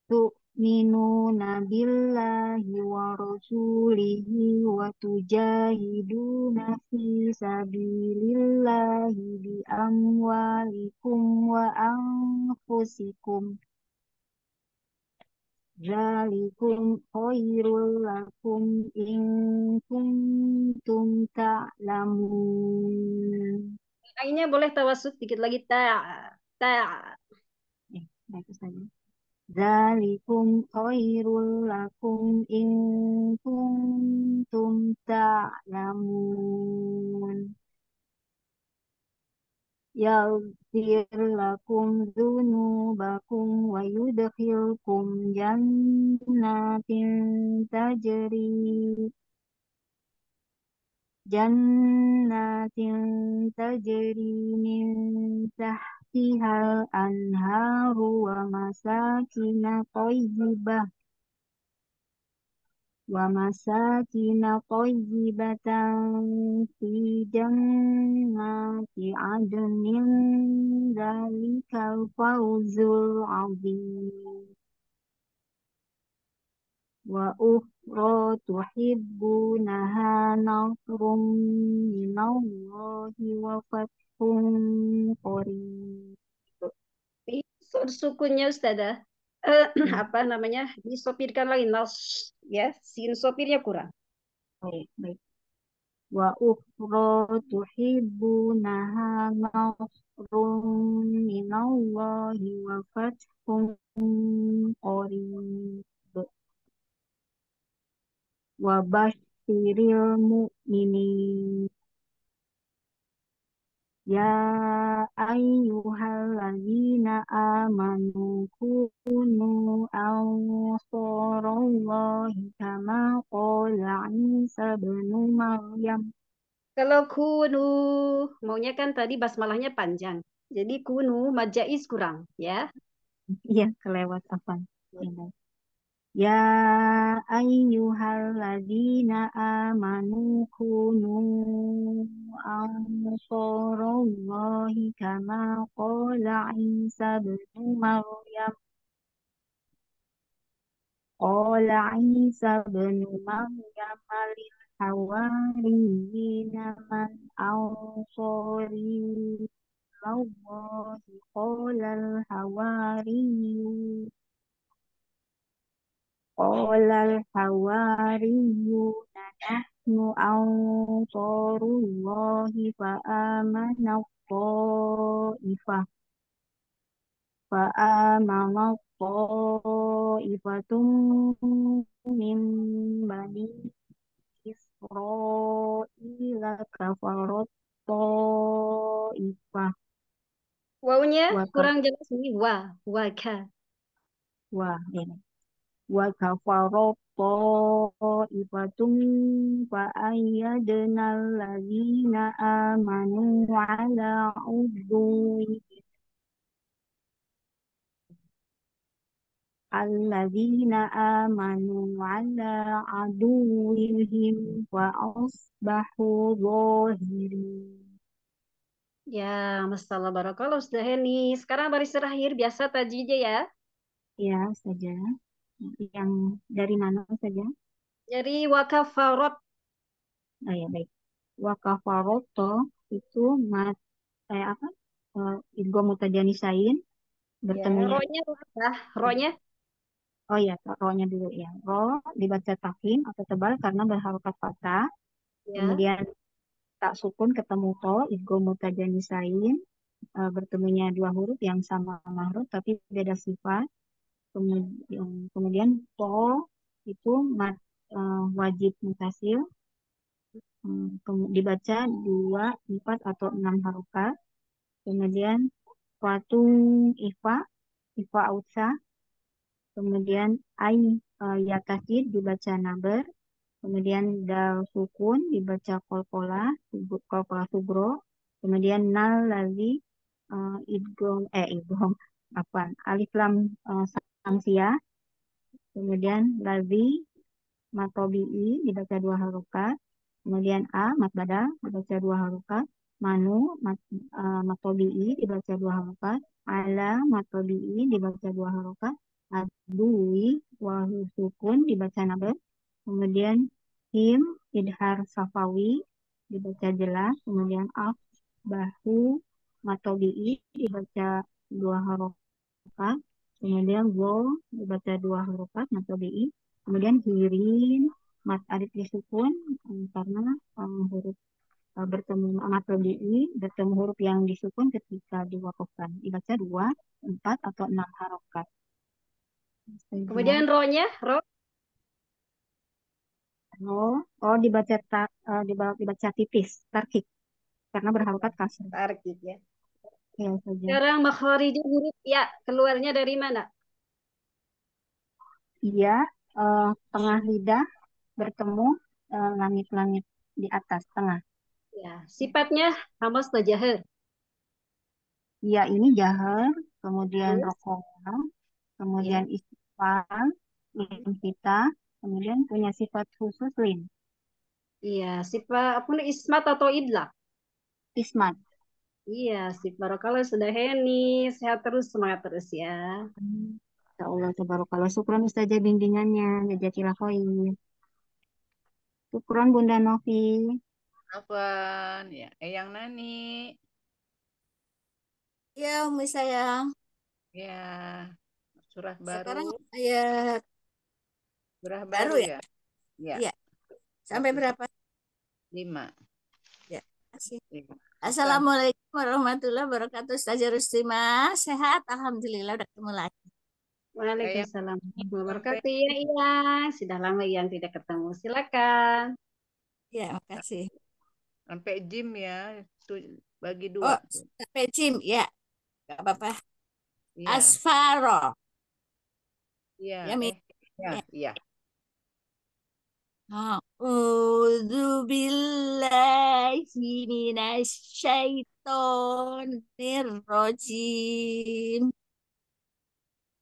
Tu'minuna billahi wa rasulihi wa tujahiduna fi sabilillahi bi amwalikum wa anfusikum. Zalikum khairul lakum in kuntum ta'lamun. Akhirnya boleh tawasud dikit lagi ta ta. Eh, baik nah, saja. Zalikum khairul lakum in kuntum ta'lamun. Ya Fir La Kum Zunu Bakum Wayudakil Kum Jangan Natin Tazeri Jangan Natin Tazeri Nintahsi Hal Anharu Amasa Kina Koi Gibah Bermasak, tidak koi di batang sidang, tidak ada yang lalu. Kalau kau zul abi, wahuh roh tuhibu, nahahanaq romi, namu uh, *clears throat* apa namanya disopirkan lagi nas ya sin sopirnya kurang baik baik wa ukhra tuhibbunaha nasrun minallahi wa fathun qarib wa bashiril mu'minin Ya ayyuhalladzina amanu kunu ansarallahi kama qala Isa bin Maryam. Kalau kunu, maunya kan tadi basmalahnya panjang. Jadi kunu majais kurang, ya. Iya, kelewat apa. Ya. يا أيها الذين آمنوا كونوا أنصار الله كما قال عيسى بن مريم قال عيسى بن مريم للحواريين من أنصاري الله قال الحواريون Qolal hawariyu nahnu ansarullahi fa amana qa'ifah fa amana tum min bani Israila kafarat ta'ifah Wawunya kurang jelas wa wa waka. Wah, ini wa kafaro ifatum fa ayyadna alladzina amanu ala udwi amanu ala على wa asbahu zahiri Ya, masalah barakallah Ustaz ini Sekarang baris terakhir biasa tajwidnya ya. Ya, saja yang dari mana saja? Dari wakafarot. Oh ya baik. Wakafaroto itu mat eh apa? Uh, eh, mutajani mutajanisain bertemu. Ya, ronya lah, ronya. Oh ya, ronya dulu ya. Ro dibaca takhim atau tebal karena berharokat kata. Ya. Kemudian tak sukun ketemu to idgo mutajanisain uh, eh, bertemunya dua huruf yang sama mahruf tapi beda sifat kemudian, kemudian itu mat, uh, wajib mutasil um, dibaca dua empat atau enam harokat kemudian patung ifa ifa autsa kemudian ai uh, eh, yatasid dibaca naber kemudian dal sukun dibaca kolkola kolkola subro kemudian nal lazi uh, idgom eh idgom eh, *laughs* apa alif lam uh, amsia, kemudian Galbi, Matobi'i dibaca dua harokat, kemudian A, Matbada dibaca dua harokat, Manu, mat, uh, eh, Matobi'i dibaca dua harokat, Ala, Matobi'i dibaca dua harokat, Adui, Wahu Sukun dibaca nabel, kemudian Him, Idhar Safawi dibaca jelas, kemudian Af, Bahu, Matobi'i dibaca dua harokat, kemudian wo dibaca dua huruf atau bi kemudian hirin mat alif disukun eh, karena um, huruf uh, bertemu atau bi bertemu huruf yang disukun ketika diwakafkan dibaca dua empat atau enam harokat kemudian rohnya ro. Oh, oh dibaca tak uh, dibaca tipis, tarkik. Karena berharokat kasar. Tarkik ya saja. Iya, iya. Sekarang makhorijnya huruf ya, keluarnya dari mana? Iya, uh, tengah lidah bertemu eh, langit-langit uh, di atas tengah. Ya, sifatnya hamas atau jahar? Iya, ini jahar, kemudian yes. rokoah, kemudian ya. istighfar, lim kita, kemudian punya sifat khusus lim. Iya, sifat apa ismat atau idlah? Ismat. Iya, sip barokallah sudah Heni. Sehat terus, semangat terus ya. Ya Allah, tabarakallah. Syukron jadi bimbingannya. Jazakilah khair. Syukron Bunda Novi. Apa? ya. Eyang eh, Nani. Ya, Umi sayang. Ya. Surah baru. Sekarang ayat surah baru, baru ya? Ya. ya. Iya. Sampai berapa? Lima. Ya. Terima kasih. Lima. Assalamualaikum warahmatullahi wabarakatuh. Ustazah Rustima, sehat? Alhamdulillah udah ketemu lagi. Waalaikumsalam wabarakatuh. Iya, iya. Sudah lama yang tidak ketemu. Silakan. Ya, makasih. Sampai gym ya, bagi dua. Oh, sampai gym iya. iya. Iya. ya. Gak apa-apa. Ya. Asfaro. Ya. Ya, ya. ya. ya. Oh. A'udzu billahi minasyaitonir rajim.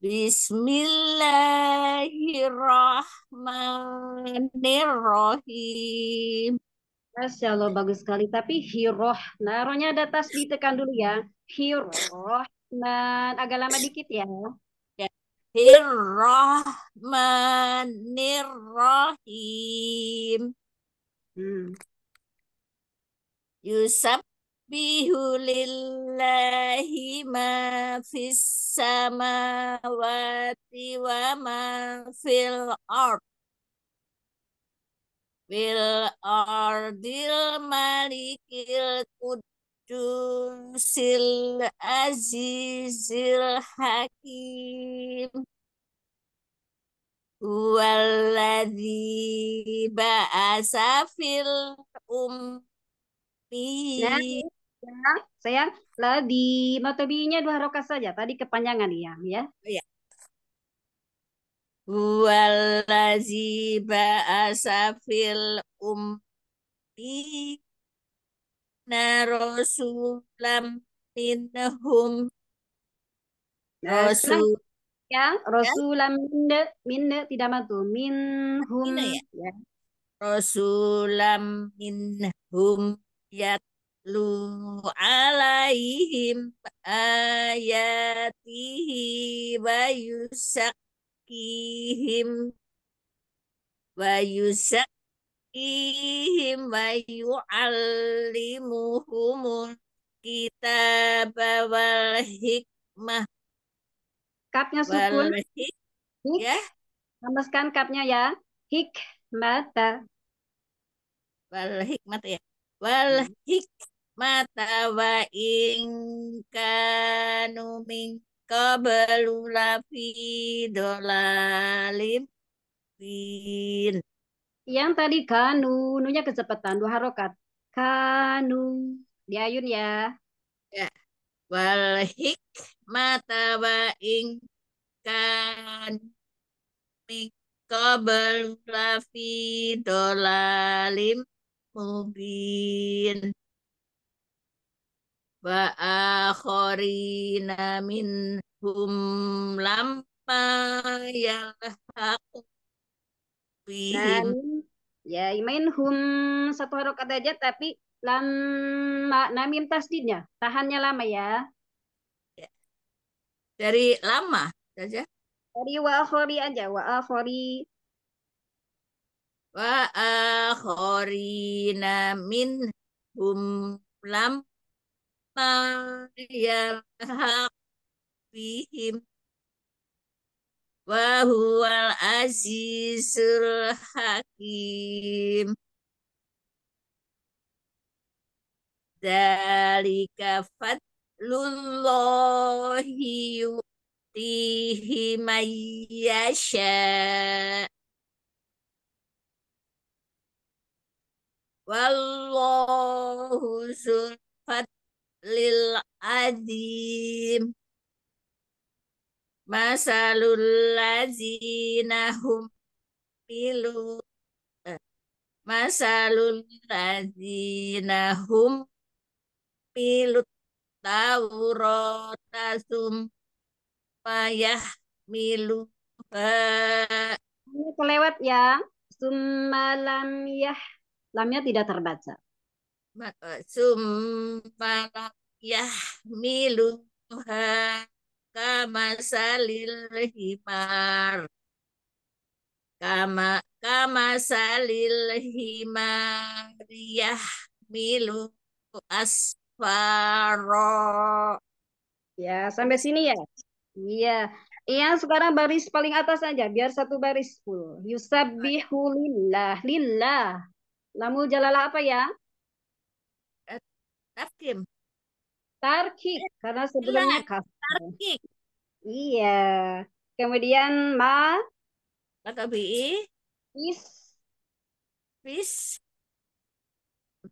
Bismillahirrahmanirrahim. Masya Allah, bagus sekali. Tapi hiroh, naronya ada tas ditekan dulu ya. Hiroh, agak lama dikit ya. Bismillahirrahmanirrahim. Hmm. Yusabbihu lillahi ma fis samawati wa ma fil ard. Fil ardil malikil kud sil azizil hakim Waladhi ba'asa fil um Ya, ya, sayang, ladi matobinya dua rokas saja. Tadi kepanjangan ya, ya. Iya. iya. iya. Walazi ba'asafil fil ummi Ya, ya? rasulam minhum rasul yang rasulam minde minde tidak matu minhum ya? ya. rasulam minhum yatlu alaihim ayatihi bayusakihim bayusak فيهم ويعلمهم الكتاب hikmah Kapnya sukun. Hik. Ya. Tambahkan kapnya ya. mata Wal hikmat ya. Wal hmm. hikmat wa inkanu min qablu lafi dolalim yang tadi kanu, nunya kecepatan dua harokat. Kanu, diayun ya. Ya. Wal mata baing kan mikobel lafi dolalim mubin wa akharina minhum lamma yang dan ya hum satu harokat aja tapi lam namim tasdidnya tahannya lama ya. ya. Dari lama saja. Dari wa khori aja wa khori wa khori namin hum lam ma ya bihim Wahual azizul hakim. Dalika fadlullahi yu'tihi mayyasha. Wallahu zulfat lil adim. Masalul lazina hum pilu eh, Masalul lazina hum pilu sum payah milu Ini kelewat ya. Summa lam yah. Lamnya tidak terbaca. Eh, Summa lam yah milu ha salil himar kama kama himar ya milu asfaro ya sampai sini ya iya Iya, sekarang baris paling atas aja, biar satu baris full. Yusabbihu lillah, lillah. Lamu jalalah apa ya? Eh, tarkim. tarkim karena sebelumnya kas menarik. Iya. Kemudian ma maka bi fis fis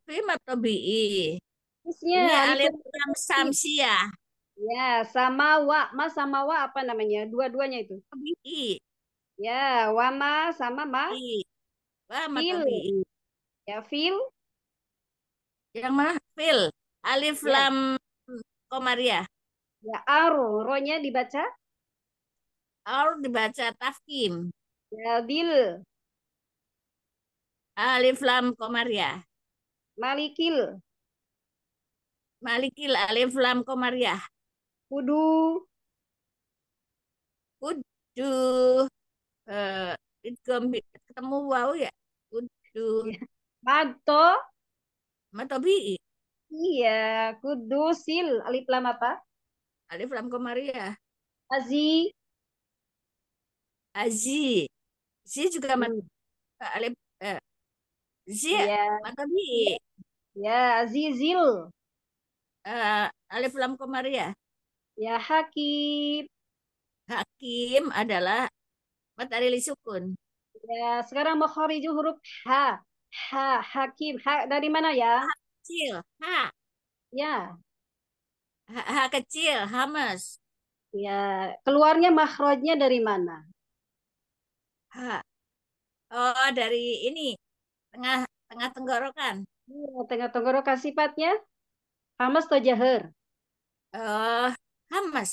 fim atau bi Fisnya ini alif yang samsia. Ya, iya, sama wa, ma sama wa apa namanya? Dua-duanya itu. Oh, bi. Ya, Wa. ma sama ma. Bi. Wa fil. Bi. Ya, fil. Yang mana? Fil. Alif iya. ya. lam komaria. Ya, ar, Ronya dibaca? ar dibaca tafkim. Ya, dil. Alif lam komaria. Ya. Malikil. Malikil alif lam komaria. Ya. Kudu. Kudu. Uh, ketemu wow ya. Kudu. Ya. Mato. Mato bi. Iya, kudusil. Alif lam apa? Alif Lam Komaria. Ya? Azi. Azi. Zi juga man. Eh, alif eh. Zi yeah. mata Ya, yeah. Azizil. Uh, eh, alif Lam Komaria. Ya? ya, Hakim. Hakim adalah matahari lisukun. Ya, sekarang mukhariju huruf H, H, Hakim. Hak dari mana ya? H, kecil. Ya. H, H kecil, hamas. Ya, keluarnya makhrajnya dari mana? H. Oh, dari ini tengah tengah tenggorokan. Iya, tengah tenggorokan sifatnya hamas atau jahar? Uh, hamas.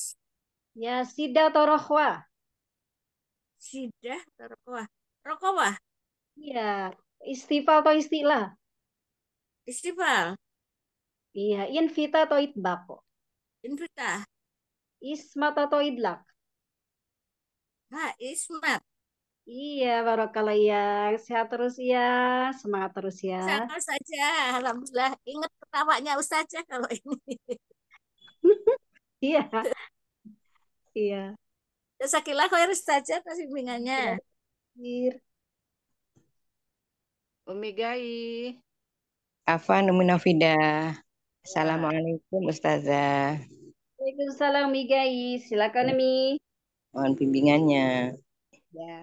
Ya, sida atau rokhwa? Sida atau rokhwa? Rokhwa. Iya, istifal atau istilah? Istifal. Iya, invita atau itbaq? انفتاح ismat atau idlak? Ha, ismat. Iya, Barokallah ya. Sehat terus ya, semangat terus ya. Sehat terus saja, Alhamdulillah. Ingat ketawanya Ustazah kalau ini. *laughs* iya. iya. Jazakilah harus Ustazah atas bimbingannya. Iya. Khair. Umi Gai. Afan Umunafida. Iya. Assalamualaikum Ustazah. Waalaikumsalam Migai. Silakan Mi. Mohon bimbingannya. Ya.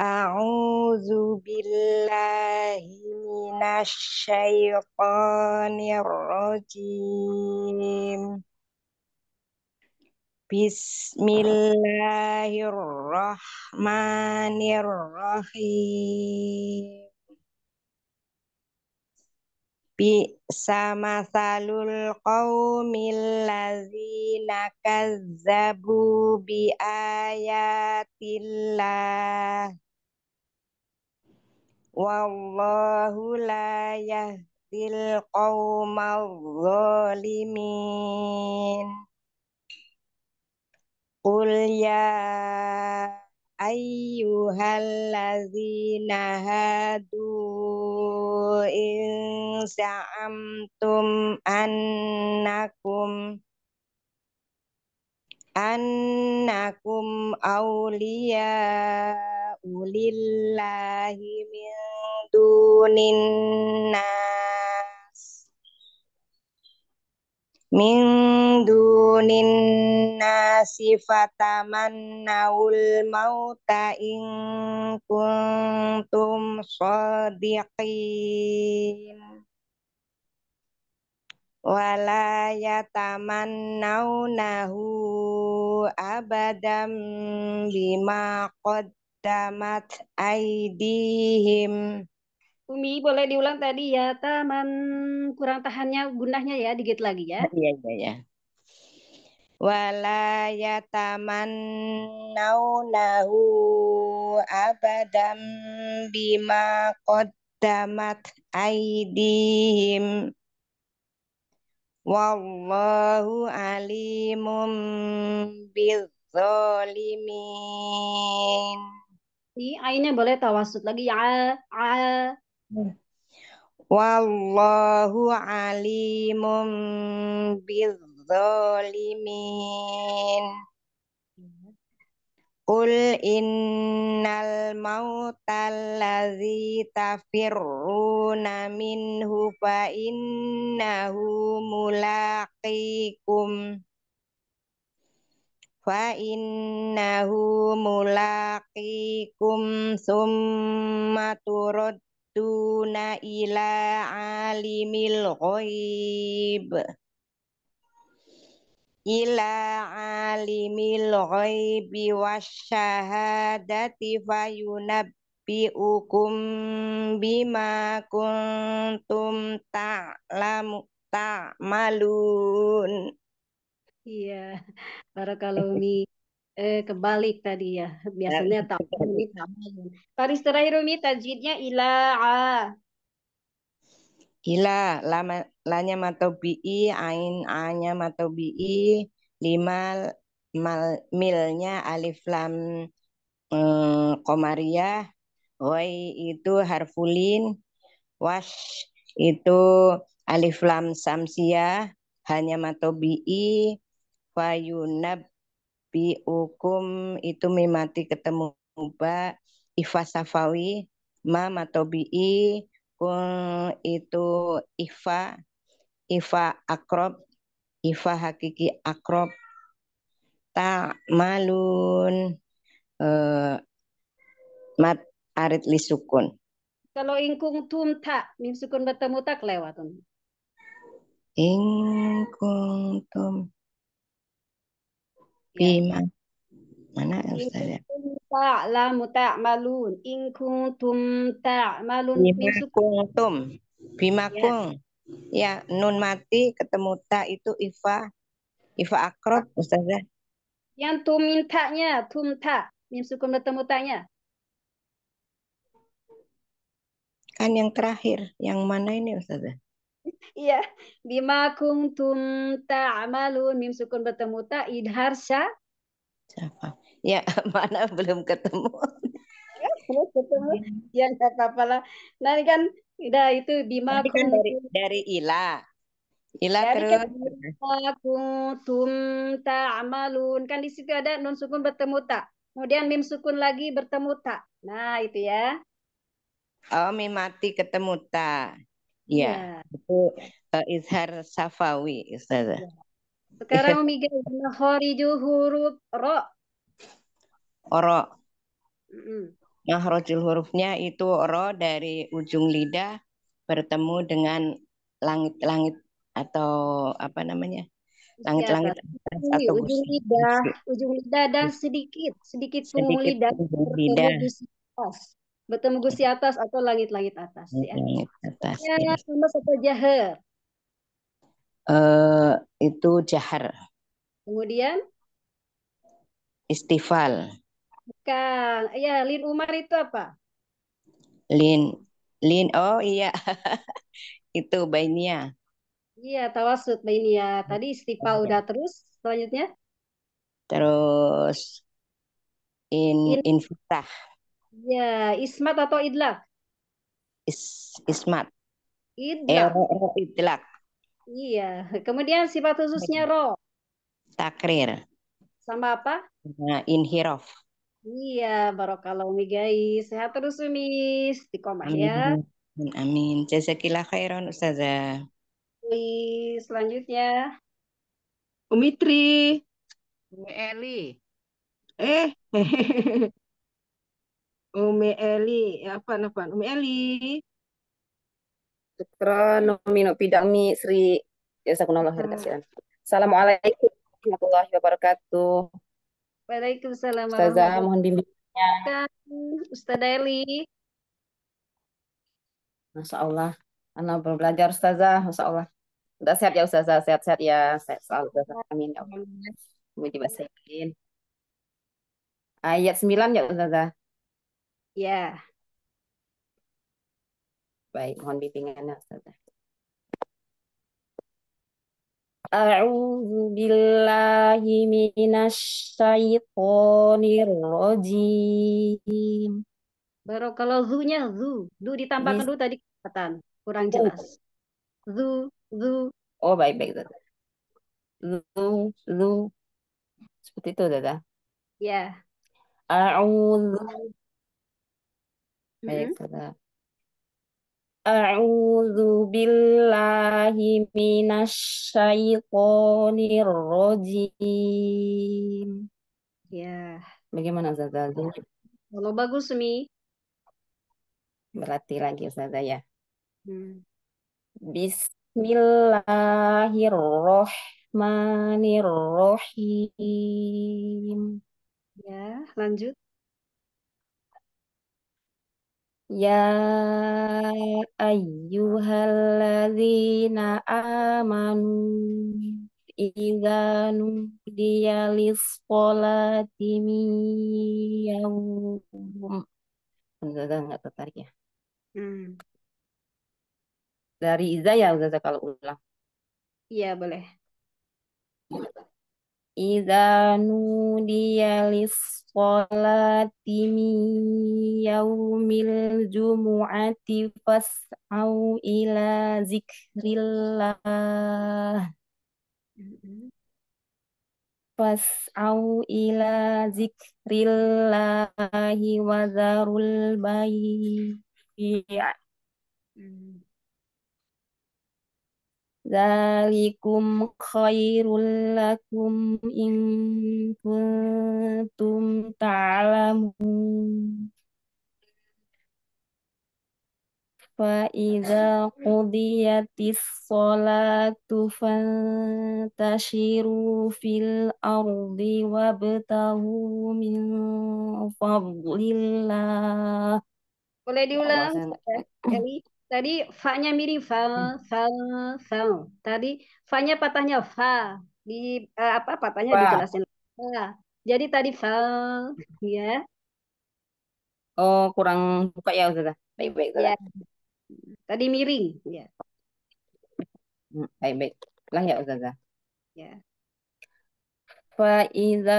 A'udzu billahi minasyaitonir rajim. Bismillahirrahmanirrahim sama salul qaumil ladzina kazzabu biayatillah. Wallahu la yahdil qaumal zalimin. Qul ya ayyuhallazina hadu in za'amtum annakum annakum awliya ulillahi min dunin nas min dunin nasi fatamannawul mauta in kuntum sadiqin wala naunahu abadam bima qaddamat aidihim Umi boleh diulang tadi ya taman kurang tahannya gunahnya ya digit lagi ya. Iya iya iya. taman naunahu abadam bima qaddamat aidihim. Wallahu alimum bidzalimin. Ini ainya boleh tawasud lagi ya. A, ya. a. Wallahu alimum bizzalimin. Qul innal mauta alladhi tafirruna minhu fa innahu mulaqikum fa innahu mulaqikum summa turud Tuna ila alimil ghaib ila alimil ghaibi wasyahadati fayunabbiukum bima kuntum ta ta'malun iya barakallahu Eh, kebalik tadi ya. Biasanya eh. ta'un kan ditamain. Ya. Paris terakhir tajidnya ila a. Ila, lama, lanya matobi'i, ain a-nya matobi'i, lima mal, milnya alif lam mm, eh, komariah, woi itu harfulin, was itu alif lam samsiah, hanya matobi'i, payunab bi ukum itu mimati ketemu ba ifa safawi ma matobi i kun itu ifa ifa akrob ifa hakiki akrob tak malun uh, mat arit lisukun. Kalau ingkung tum tak, mim sukun bertemu tak lewat. Ingkung tum. Iya. Bima. Mana Ustaz? Ta'lamu ta'malun. In kuntum ta'malun. Bima kuntum. Bima iya. kung. Ya, nun mati ketemu ta itu ifa. Ifa akrot Ustazah. Yang tu mintanya, tum ta. Mim sukun bertemu tanya. Kan yang terakhir, yang mana ini Ustazah? Iya, bima kuntum ta'malun mim sukun bertemu ta idhar sya. Siapa? Ya, *laughs* mana belum ketemu. ya, belum ketemu. Ya, enggak apa-apa lah. Nah, kan udah itu bima Nanti dari dari Ila. Ila dari terus. Kan bima kuntum ta'malun. Kan di situ ada nun sukun bertemu ta. Kemudian mim sukun lagi bertemu ta. Nah, itu ya. Oh, mim mati ketemu ta. Ya, Yeah. itu uh, Izhar Safawi, Ustazah. Yeah. Sekarang Miga nahoriju huruf ro. Oh, ro. Mm. hurufnya itu ro dari ujung lidah bertemu dengan langit-langit atau apa namanya? Langit-langit Langit atau iya, ujung busur. lidah, ujung lidah dan sedikit sedikit punggung lidah. Ujung lidah bertemu gusi atas atau langit-langit atas ya. Langit atas. Ya, ya. sama atau jahar. Uh, itu jahar. Kemudian istival. Bukan. Ya, lin Umar itu apa? Lin lin oh iya. *laughs* itu bainia. Iya, tawasud bainia. Tadi istival udah terus selanjutnya? Terus in, in infitah. Ya, ismat atau idlak? Is, ismat. Idlak. Eh, idlak. Iya. Kemudian sifat khususnya ro. Takrir. Sama apa? Nah, inhirof. Iya, barokallahu Umi guys. Sehat terus Umi. Istiqomah ya. Amin. Amin. Jazakillah khairan Ustazah. Umi, selanjutnya. Umitri, Umi Eli. Eh. *laughs* Umi Eli, apa nafan? Umi Eli. Syukran, no pidami, Sri. Ya, sakunallah, hmm. kasihan. Assalamualaikum warahmatullahi wabarakatuh. Waalaikumsalam. Ustazah, mohon bimbingannya. Ustaz Eli. Masya Allah. Ana belajar Ustazah, Masya Allah. Udah sehat ya Ustazah, sehat-sehat ya. Sehat selalu Ustazah. Amin ya Allah. Ayat 9 ya Ustazah. Ya. Baik, mohon bimbingannya Ustazah. A'udzu billahi minasy syaithanir rajim. Baru kalau zunya zu, zu ditambahkan dulu tadi kelewatan, kurang jelas. Oh. Zu, zu. Oh, baik baik Dada. Zu, zu. Seperti itu Dada. Ya. A'udzu Baik, A'udzu billahi minasyaitonir rajim. Ya. Bagaimana Zaza? Kalau bagus, Mi. Berarti lagi Zaza ya. Hmm. Bismillahirrahmanirrahim. Ya, lanjut. Ya ayyuhalladzina amanu idza nudiya lis-sholati min yaum enggak nggak tertarik ya hmm. dari Iza ya Ustazah kalau ulang iya boleh Iza nudiya lis-sholati yaumil jumu'ati fas'au ila zikrillah fas'au ila zikrillahi wa zarul bayi Zalikum khairul lakum in kuntum ta'lamun. فَإِذَا قُضِيَتِ الصَّلَاةُ فَانْتَشِرُوا فِي الْأَرْضِ وابتغوا مِنْ فَضْلِ اللَّهِ boleh diulang Eli tadi fa-nya mirip fa hmm. fa fa tadi fa-nya patahnya fa di uh, apa patahnya fa. dijelasin fa jadi tadi fa ya oh kurang buka ya Ustazah baik-baik ya. Tadi miring, ya. Hmm, baik, baik lah ya Ustazah. Ya. iza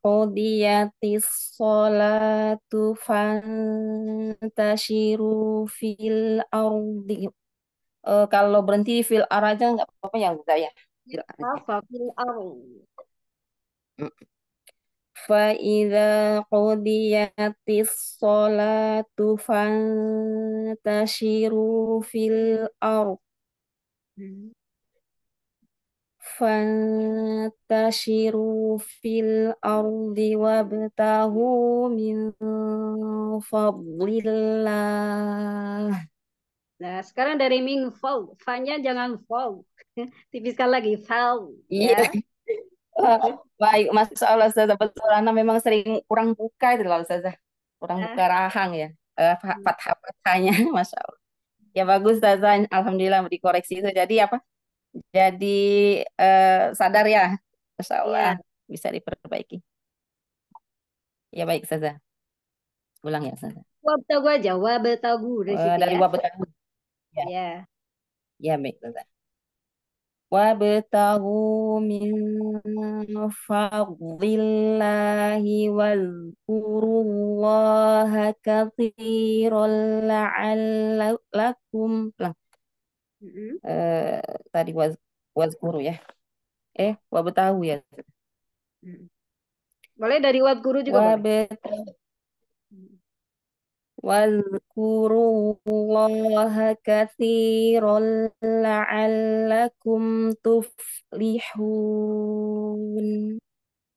qudiyatis salatu fantashiru fil ardi uh, Kalau berhenti fil ar aja nggak apa-apa ya Ustazah ya? Fil ar. فإذا قضيت الصلاة فانتشروا fil الأرض فانتشروا fil الأرض وابتغوا bertahu فضل الله Nah, sekarang dari ming fall, fanya jangan fall. *laughs* Tipiskan lagi fall. Yeah. Iya. Eh, baik, Masya Allah Ustazah. Betul, Ana memang sering kurang buka itu loh Ustazah. Kurang buka rahang ya. Uh, Fathah-fathahnya, *laughs* Masya Allah. Ya bagus Ustazah, Alhamdulillah dikoreksi itu. Jadi apa? Jadi eh, sadar ya, Masya Allah. Iya. Bisa diperbaiki. Ya baik Ustazah. Ulang ya saya Wabtagu aja, wabtagu. Dari, uh, ya. Iya. Ya. baik Ustazah. وابتغوا من فضل الله واذكروا الله كثيرا لعلكم lah mm-hmm. Eh, tadi was was kuru ya eh wabtahu ya mm-hmm. boleh dari wazkuru juga Wadkurullaha kathiran la'allakum tuflihun.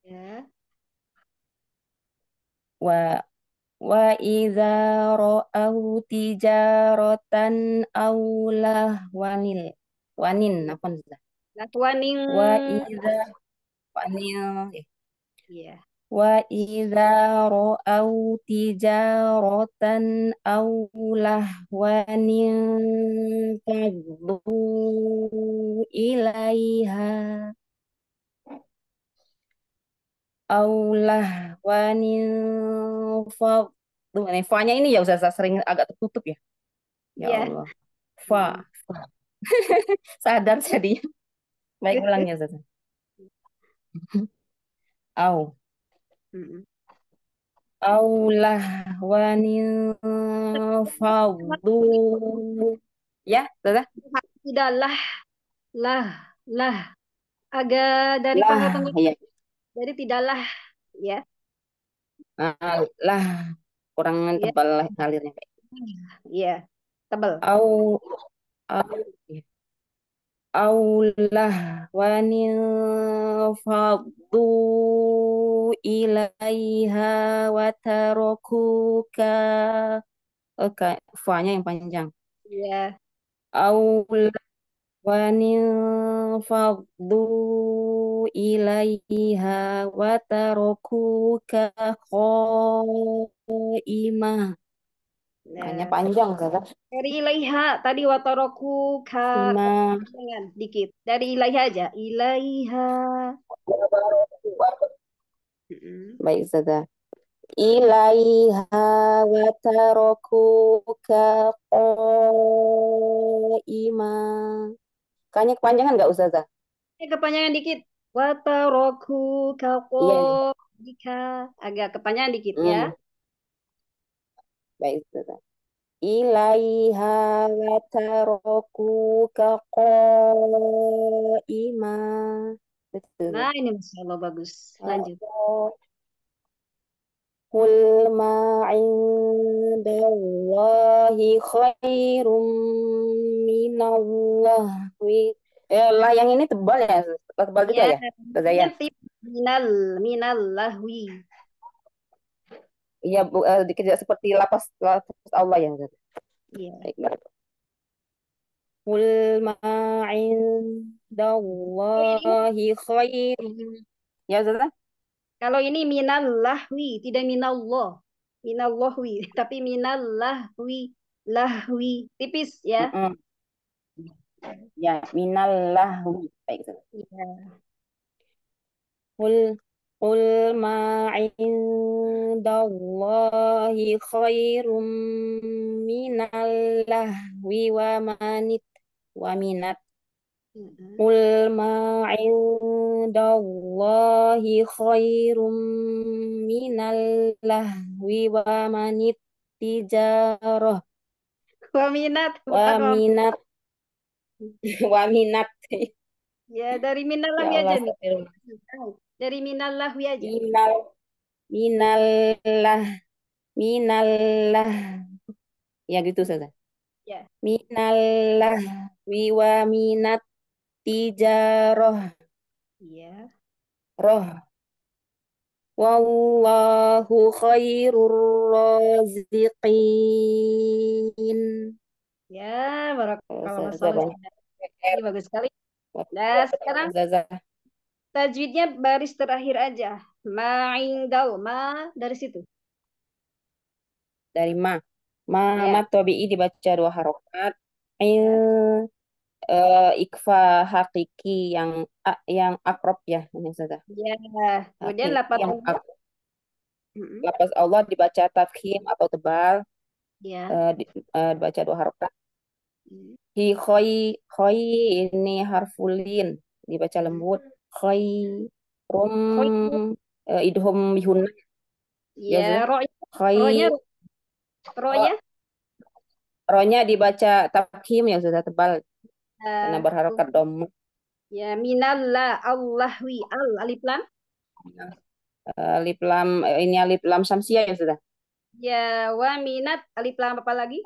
Ya. Wa wa idza ra'au tijaratan aw lahwanil wanin apa Latwaning wa idza wanil eh. ya. Yeah. وَإِذَا رَأَوْا تِجَارَةً أَوْ لَهْوًا انفَضُّوا إِلَيْهَا أَوْ لَهْوًا انفَضُّوا ini fa-nya ini ya Ustazah sering agak tertutup ya. Ya yeah. Allah. Fa. *laughs* Sadar jadinya. Baik ulangnya *laughs* Au. Mm-mm. أو ya sudah tidak lah lah lah agak dari lah ya dari tidaklah ya nah, lah kurang iya. tebal ya. alirnya ya tebal au au ya aulah wanil fadu ilaiha watarokuka oke fanya yang panjang iya yeah. aulah wanil fadu ilaiha watarokuka imah Makanya nah, panjang kakak. Kan? Dari ilaiha tadi wataroku ka dengan dikit. Dari ilaiha aja. Ilaiha. Baik Zada. Ilaiha wataroku ka ima. Kayaknya kepanjangan nggak usah Zada? Eh, kepanjangan dikit. Wataroku ka yeah. Iya. agak kepanjangan dikit hmm. ya. Iya. Baik, Ustazah. Gitu kan. Ilaiha wataroku tarokuka Betul. Nah, ini Masya Allah bagus. Lanjut. Kul ma indallahi khairum minallah ya lah yang ini tebal ya, tebal juga ya, ya? tebal ya? Minal, minallahwi. Iya, bu, uh, eh, tidak seperti lapas lapas Allah yang Iya. Iya. Qul dawahi khairun. Ya, sudah. Kalau ini minallahwi, tidak minallah. Minallahwi, *laughs* tapi minallahwi, lahwi. tipis ya. Mm -mm. Ya, minallahwi. Baik, Ustazah. Iya. Qul Qul ma khairum minallah lahwi wa manit wa minat Qul ma khairum minallah lahwi wa manit tijarah wa minat wa minat wa minat ya dari minallah ya jadi dari minallahwi aja. Ya, Minal minallah minallah ya gitu saja. Ya. Minallah wa minat tijaroh. ya Roh. Wallahu khairur raziqin. Ya, barakallah. Bagus sekali. Nah, sekarang tajwidnya baris terakhir aja. indau ma dari situ. Dari ma. Ma, ya. ma tobi'i dibaca dua harokat. In, uh, eh, ikfa hakiki yang yang akrob ya ini saja. Ya, kemudian lapat yang Lapas Allah dibaca tafkhim atau tebal. Ya. Uh, di, uh, dibaca dua harokat. Mm. Hi khoi khoi ini harfulin dibaca lembut rom hmm. uh, eh, idhom bihun Ya, roy. Iya, roy. Roynya ronya dibaca takhim ya sudah tebal. Uh, Karena berharokat dom. Ya, minalla Allahwi al alif lam. Ya. Eh, alif lam ini alif lam samsia ya sudah. Ya? ya, wa minat alif lam apa lagi?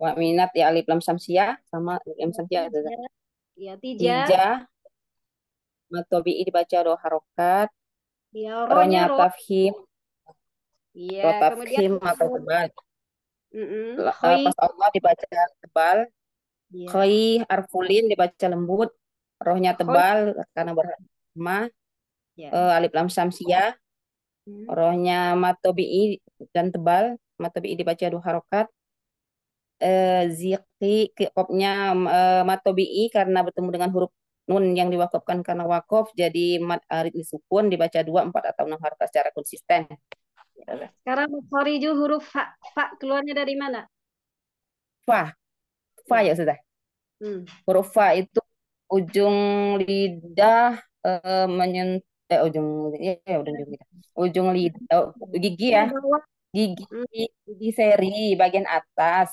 Wa minat ya alif lam samsia sama alif lam samsia ya. Ya, tija. tija. Matobi'i dibaca roh harokat. Ya, rohnya roh. tafhim. Iya, roh tafhim atau tebal. Mm -mm. Pas Allah dibaca tebal. Yeah. Khoi arfulin dibaca lembut. Rohnya tebal Khoi. karena berhama. Yeah. Uh, iya. eh, alif lam samsia. Hmm. Rohnya matobi'i dan tebal. Matobi'i dibaca dua harokat. Uh, eh, ziki kopnya uh, matobi'i karena bertemu dengan huruf Nun yang diwakafkan karena wakaf jadi mat arid eh, sukun dibaca dua, empat atau enam harta secara konsisten. Ya, Sekarang Khariju huruf fa, fa keluarnya dari mana? Fa. Fa ya sudah. Hmm. Huruf fa itu ujung lidah uh, eh, menyentuh eh ujung ya, ya ujung lidah. Ujung lidah oh, gigi ya. Gigi hmm. gigi seri bagian atas.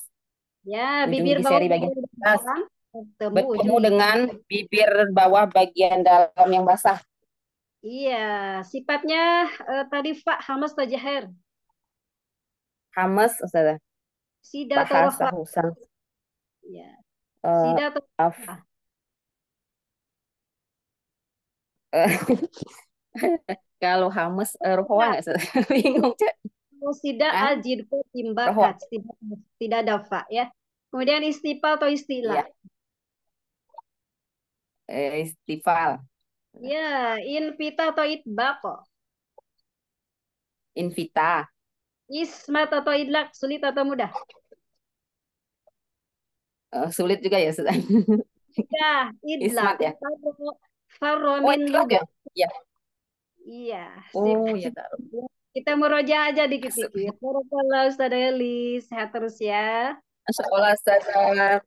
Ya, bibir seri bagian atas. bawah. Temu bertemu dengan gitu. bibir bawah bagian dalam yang basah. Iya, sifatnya uh, tadi Pak Hamas Tajaher. Hamas Ustaz. Sida bahasa iya. eh, Sida atau *laughs* Kalau Hamas uh, eh, rohwa iya. nggak Ustaz? *laughs* bingung cek. Sida ah? ajidku Timbakat. tidak tidak dafa ya. Kemudian istipa atau istilah. Ya eh, istifal. Ya, invita atau itbaq kok. Invita. Ismat atau idlak, sulit atau mudah? Uh, sulit juga ya, Sudah. Ya, idlak. Ismat ya. oh, min oh, ya? Iya. Iya. Oh, ya taruh. Kita meroja aja dikit-dikit. Barakallah Ustadz Eli, sehat terus ya. Masya Allah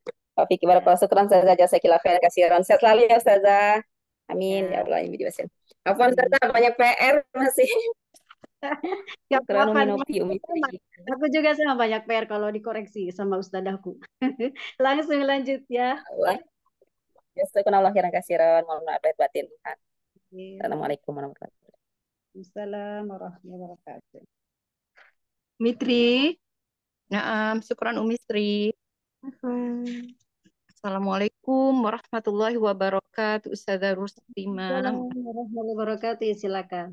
Fiki barakallahu syukran Ustazah jazakallahu khairan kasiran. Sehat selalu ya Ustazah. Amin ya, ya Allah ini diwasin. Afwan Ustazah banyak PR masih. *laughs* Gak Aku juga sama banyak PR kalau dikoreksi sama ustadaku. *laughs* Langsung lanjut ya. ya Allah. batin. Assalamualaikum warahmatullahi wabarakatuh. Mitri. Naam, syukuran Umi Sri. Uh -huh. Assalamualaikum warahmatullahi wabarakatuh. Ustazah Rusdima. Assalamualaikum warahmatullahi wabarakatuh. Silakan.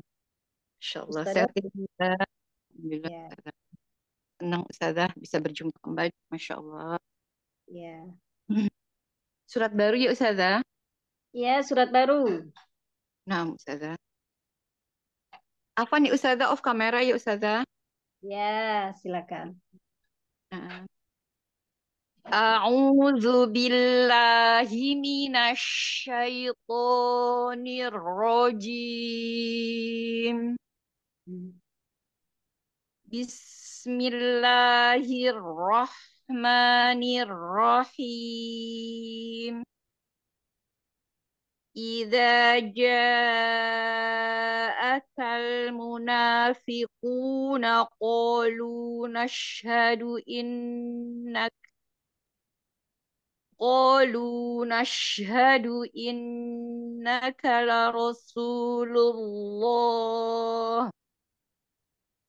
Insyaallah sehat ya, Alhamdulillah. Ya. Senang Ustazah bisa berjumpa kembali. Masya Allah. Ya. *clears throat* Surat baru ya Ustazah? Ya, surat baru. Nah, Ustazah. Apa nih Ustazah off kamera ya Ustazah? Ya, silakan. Nah. أعوذ بالله من الشيطان الرجيم بسم الله الرحمن الرحيم إذا جاءك المنافقون قالوا نشهد إنك قالوا نشهد إنك لرسول الله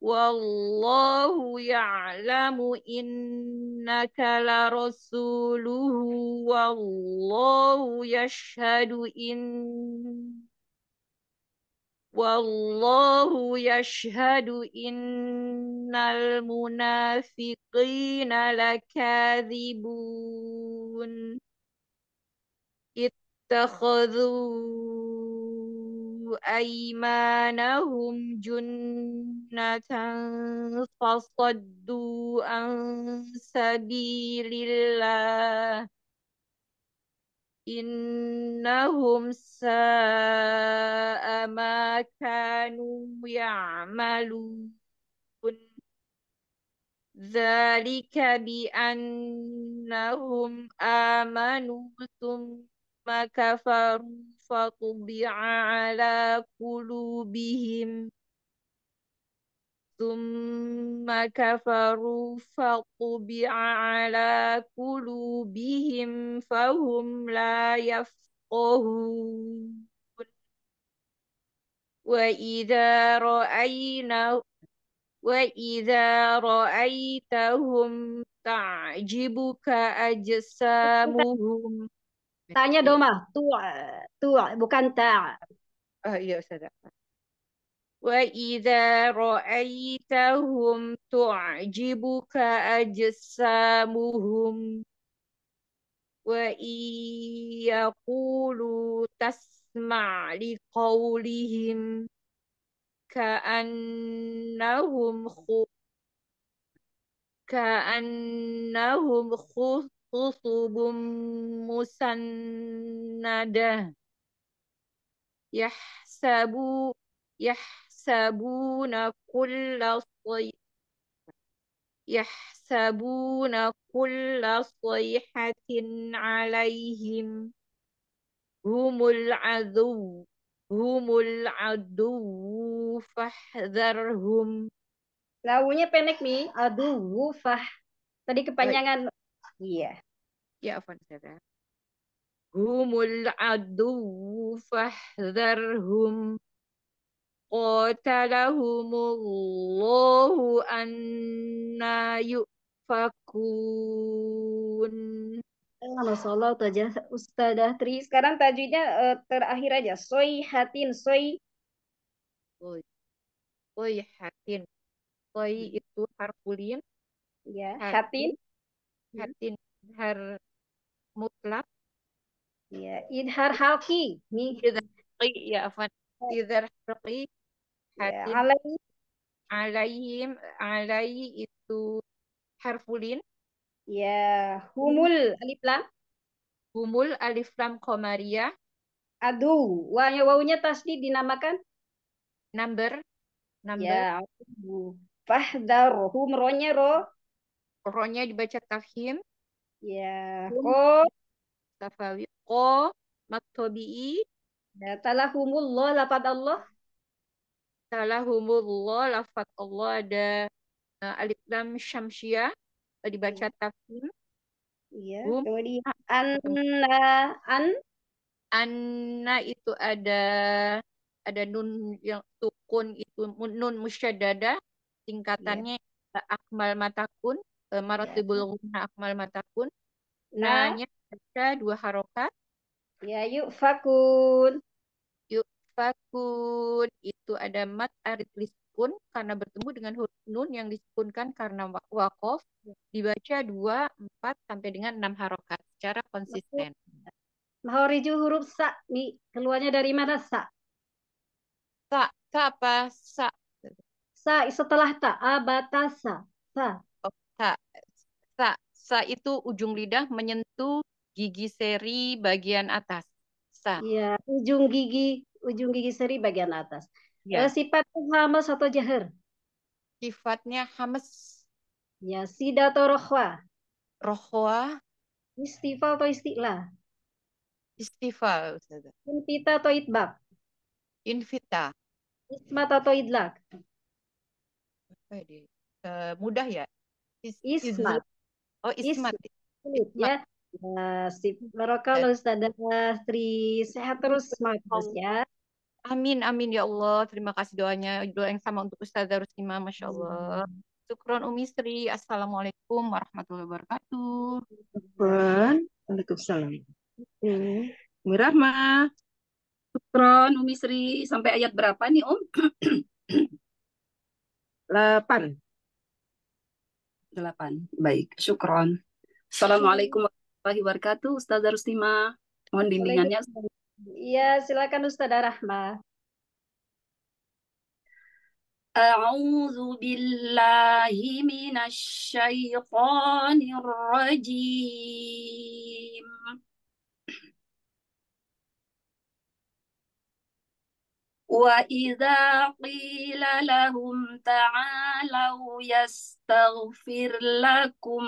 والله يعلم إنك لرسوله والله يشهد إن والله يشهد إن المنافقين لكاذبون ittakhadhu aymanahum junnatan fasaddu an sabilillah innahum sa'a ma kanu ya'malun ذلك بأنهم آمنوا ثم كفروا فطبع على قلوبهم ثم كفروا فطبع على قلوبهم فهم لا يفقهون وإذا رأينا وَإِذَا رَأَيْتَهُمْ تَعْجِبُكَ أَجْسَامُهُمْ Tanya doma, Tua. Tua, bukan ta. Oh iya Ustazah. وَإِذَا رَأَيْتَهُمْ تُعْجِبُكَ أَجْسَامُهُمْ وَإِنْ يَقُولُوا تَسْمَعْ لِقَوْلِهِمْ كأنهم خ... كأنهم خصوب مسندة يحسبوا يحسبون كل صي يحسبون كل صيحة عليهم هم العذو humul adu fahdharhum. Lawunya pendek nih, adu fah. Tadi kepanjangan. Iya. Ya, Afan saya. Humul adu fahdharhum. Qatalahumullahu anna yu'fakun. Masalah tajah Ustazah Tri. Sekarang tajwidnya uh, eh, terakhir aja. Soi hatin, soi. Soi. Soi hatin. Soi itu harfulin. Ya, hatin. Hatin, hmm. hatin har mutlak. Ya, idhar halki. Idhar halki, ya afan. Iya. Idhar halki. Iya, hatin. Ya, alai. Alaihim, alai itu harfulin. Ya, humul alif lam. Humul alif lam komaria. Adu, wanya wawunya tasdi dinamakan number ya, number. Ya, fahdar hum ronya ro. Ronya dibaca tafhim. Ya, ko oh. tafawi ko oh. maktobi. Ya, talahumullah humul Allah. Talahumullah humul Allah ada uh, alif lam syamsiyah dibaca hmm. tafsir. Iya. Um, Kemudian gitu. anna an anna itu ada ada nun yang sukun itu nun musyaddada iya. tingkatannya yeah. akmal matakun eh, iya. maratibul yeah. akmal matakun nah nya ada dua harokat ya yuk fakun yuk fakun itu ada mat arid sukun karena bertemu dengan huruf nun yang disukunkan karena wakof ya. dibaca 2, 4 sampai dengan 6 harokat secara konsisten. Mahoriju huruf sa mi, keluarnya dari mana sa? Sa, sa apa? Sa. Sa setelah ta, abata sa. Sa. Oh, sa. Sa. Sa itu ujung lidah menyentuh gigi seri bagian atas. Sa. Iya, ujung gigi ujung gigi seri bagian atas. Eh, ya. Sifatnya hamas atau jahar? Sifatnya hamas. Ya, sida atau rohwa? Rohwa. Istifal atau istila? Istifal, Invita atau itbab? Invita. Ismat atau idlak? Apa Uh, mudah ya? Is ismat. Oh, ismat. Ya. Ismat. Ya. Nah, sip. Barokah eh. Ustazah Tri. Sehat terus, semangat ya. Amin, amin ya Allah. Terima kasih doanya. Doa yang sama untuk Ustazah Rusima, Masya Allah. Syukron Umi Sri. Assalamualaikum warahmatullahi wabarakatuh. Waalaikumsalam. Umi Rahma. Syukron Umi Sri. Sampai ayat berapa nih Om? 8. *clears throat* 8. Baik, syukron. Assalamualaikum warahmatullahi wabarakatuh. Ustazah Rustima. Mohon bimbingannya. Iya, silakan Ustazah Rahma. A'udzu billahi minasy syaithanir rajim. Wa idza qila lahum ta'alu yastaghfir lakum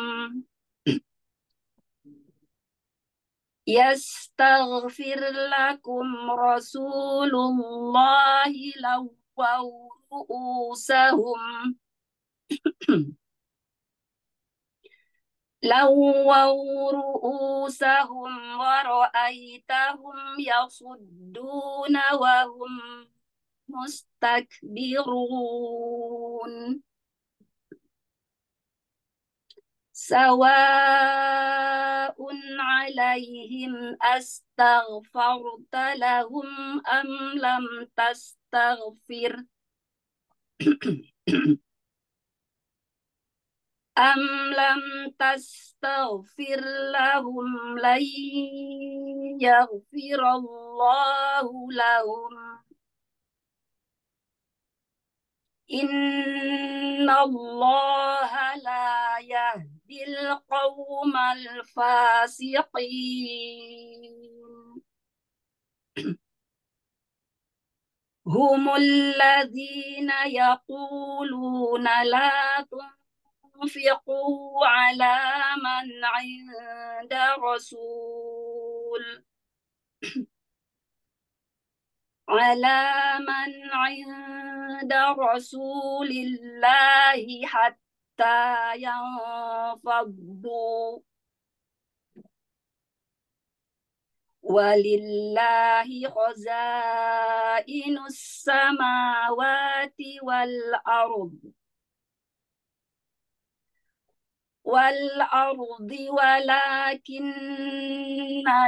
يستغفر لكم رسول الله لووا رؤوسهم *coughs* لووا رؤوسهم ورأيتهم يصدون وهم مستكبرون سواء عليهم أستغفرت لهم أم لم تستغفر أم لم تستغفر لهم لن يغفر الله لهم إن الله لا يهدي يهدي القوم الفاسقين هم الذين يقولون لا تنفقوا على من عند رسول على من عند رسول الله حتى حتى ينفضوا ولله خزائن السماوات والأرض والأرض ولكن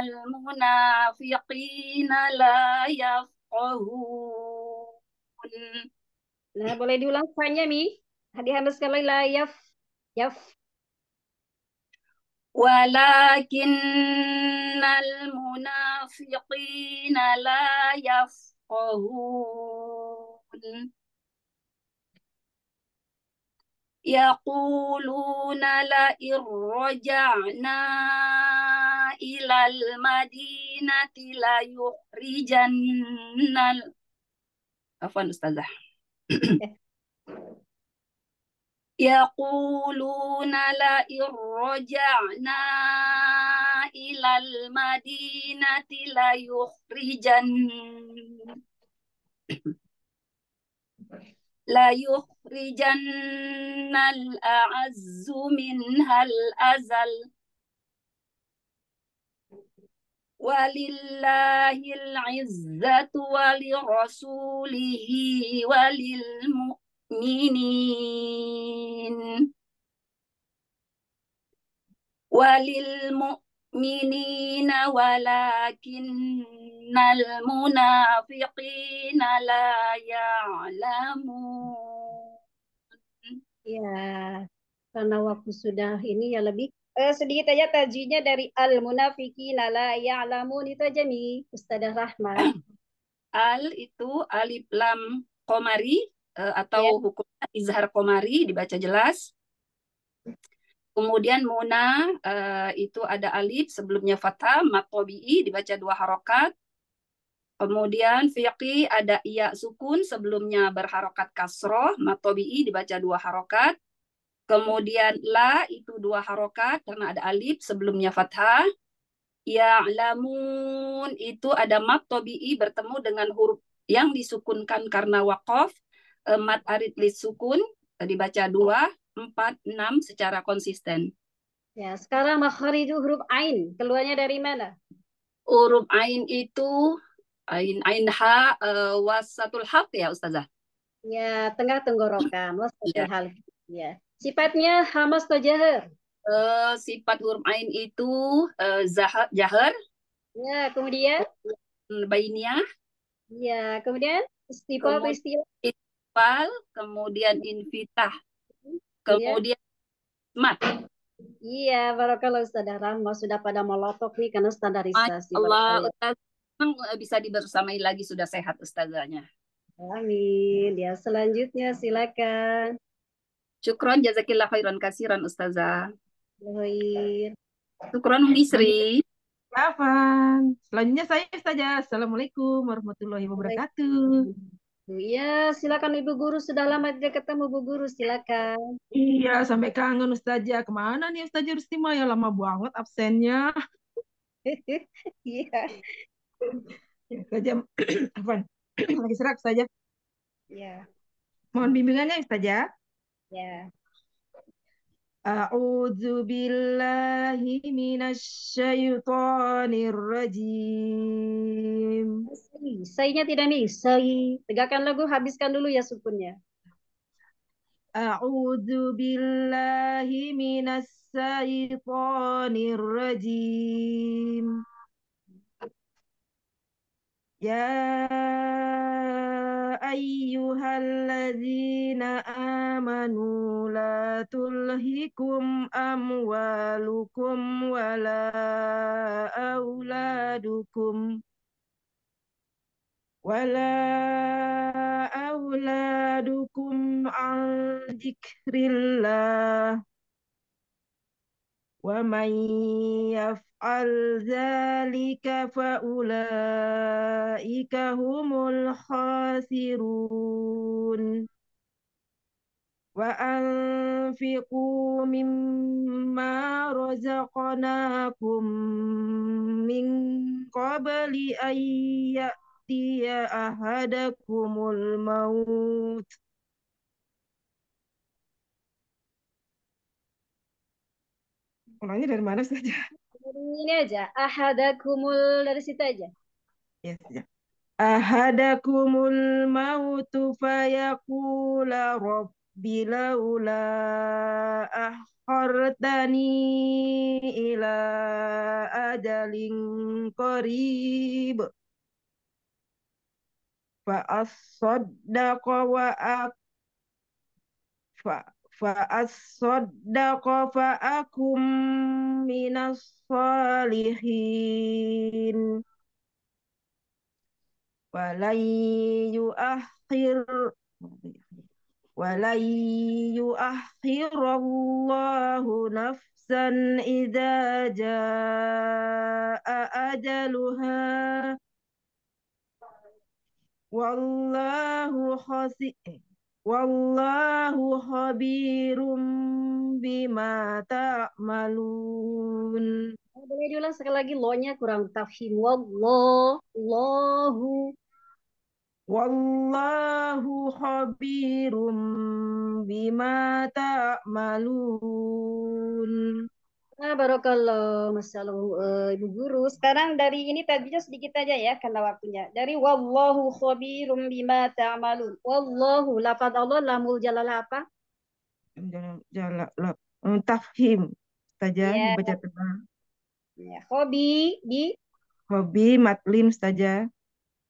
المنافقين لا يفقهون. Nah, boleh diulang pesannya, Mi? hadiah hamas kalau la yaf yaf walakin al munafiqin la yafqahun yaquluna la irrajana ila al madinati la yukhrijanna Afwan Ustazah. يقولون لئن رجعنا إلى المدينة ليخرجن ليخرجن الأعز منها الأزل ولله العزة ولرسوله وللمؤمنين للمؤمنين وللمؤمنين ولكن المنافقين لا يعلمون ya karena waktu sudah ini ya lebih eh, sedikit aja tajinya dari al munafiqin la ya'lamu itu aja nih Ustazah Rahma *clears throat* al itu alif lam komari Eh, atau yeah. hukumnya Izhar Komari dibaca jelas. Kemudian Muna uh, itu ada alif sebelumnya fathah matobi'i dibaca dua harokat. Kemudian fiqi ada iya sukun sebelumnya berharokat kasroh matobi'i dibaca dua harokat. Kemudian la itu dua harokat karena ada alif sebelumnya fathah. Ya lamun itu ada matobi'i bertemu dengan huruf yang disukunkan karena wakof Eh, mat arit lis sukun eh, dibaca dua empat enam secara konsisten. Ya, sekarang itu huruf ain keluarnya dari mana? Huruf ain itu ain ain ha uh, wasatul hal ya ustazah. Ya, tengah tenggorokan *clears throat* wasatul ya. hal. Ya. Sifatnya hamas atau jahar? sifat huruf ain itu zahat zahar, jahar. Ya, kemudian hmm, bainia. Ya, kemudian istiqomah istilah fal, kemudian invitah, iya. kemudian iya. mat. Iya, barokah Ustazah Rahma sudah pada melotok nih karena standarisasi. Allah, Ustazah eh, bisa dibersamai lagi sudah sehat Ustazahnya. Amin. Ya, selanjutnya silakan. Syukron jazakillah khairan kasiran Ustazah. Khair. Syukron Misri. Selanjutnya saya Ustazah. Assalamualaikum warahmatullahi wabarakatuh. Iya, silakan Ibu Guru. Sudah lama tidak ketemu Bu Guru, silakan. Iya, sampai kangen Ustazah. Ya, kemana nih Ustazah Rustima? Ya lama banget absennya. *laughs* iya. Ustazah, *clears throat* apa? *clears throat* Lagi serak Ustazah. Iya. Mohon bimbingannya Ustazah. Iya. أعوذ بالله من الشيطان الرجيم. Saynya tidak nih, say. Tegakkan lagu, habiskan dulu ya sukunnya. أعوذ بالله من الشيطان الرجيم. يا أيها الذين آمنوا لا تلهكم أموالكم ولا أولادكم ولا أولادكم عن ذكر الله ومن يفعل يفعل ذلك فأولئك هم الخاسرون وأنفقوا مما رزقناكم من قبل أن يأتي أحدكم الموت Ulangnya dari mana saja? ini aja ahadakumul dari situ aja yes, ya iya. ahadakumul mautu fayaqula rabbi laula akhartani ila ajalin qarib fa as-saddaqa wa fa Wa'alaikum wabarakatuh, wa rahsia wa rahsia wa akhir, wa rahsia wa rahsia wa rahsia wa rahsia wa Wallahu khabirum bima ta'malun. Ta Boleh diulang sekali lagi lo-nya kurang tafhim. Wallahu, Wallahu khabirum bima ta'malun. Ta Nah, baru masya Allah, uh, ibu guru. Sekarang dari ini tadinya sedikit aja ya karena waktunya. Dari wallahu khabirum bima ta'malun. Wallahu lafaz Allah lamul jalal apa? Jalal tafhim. Saja yeah. Iya. baca tebal. Ya, hobi di hobi matlim saja.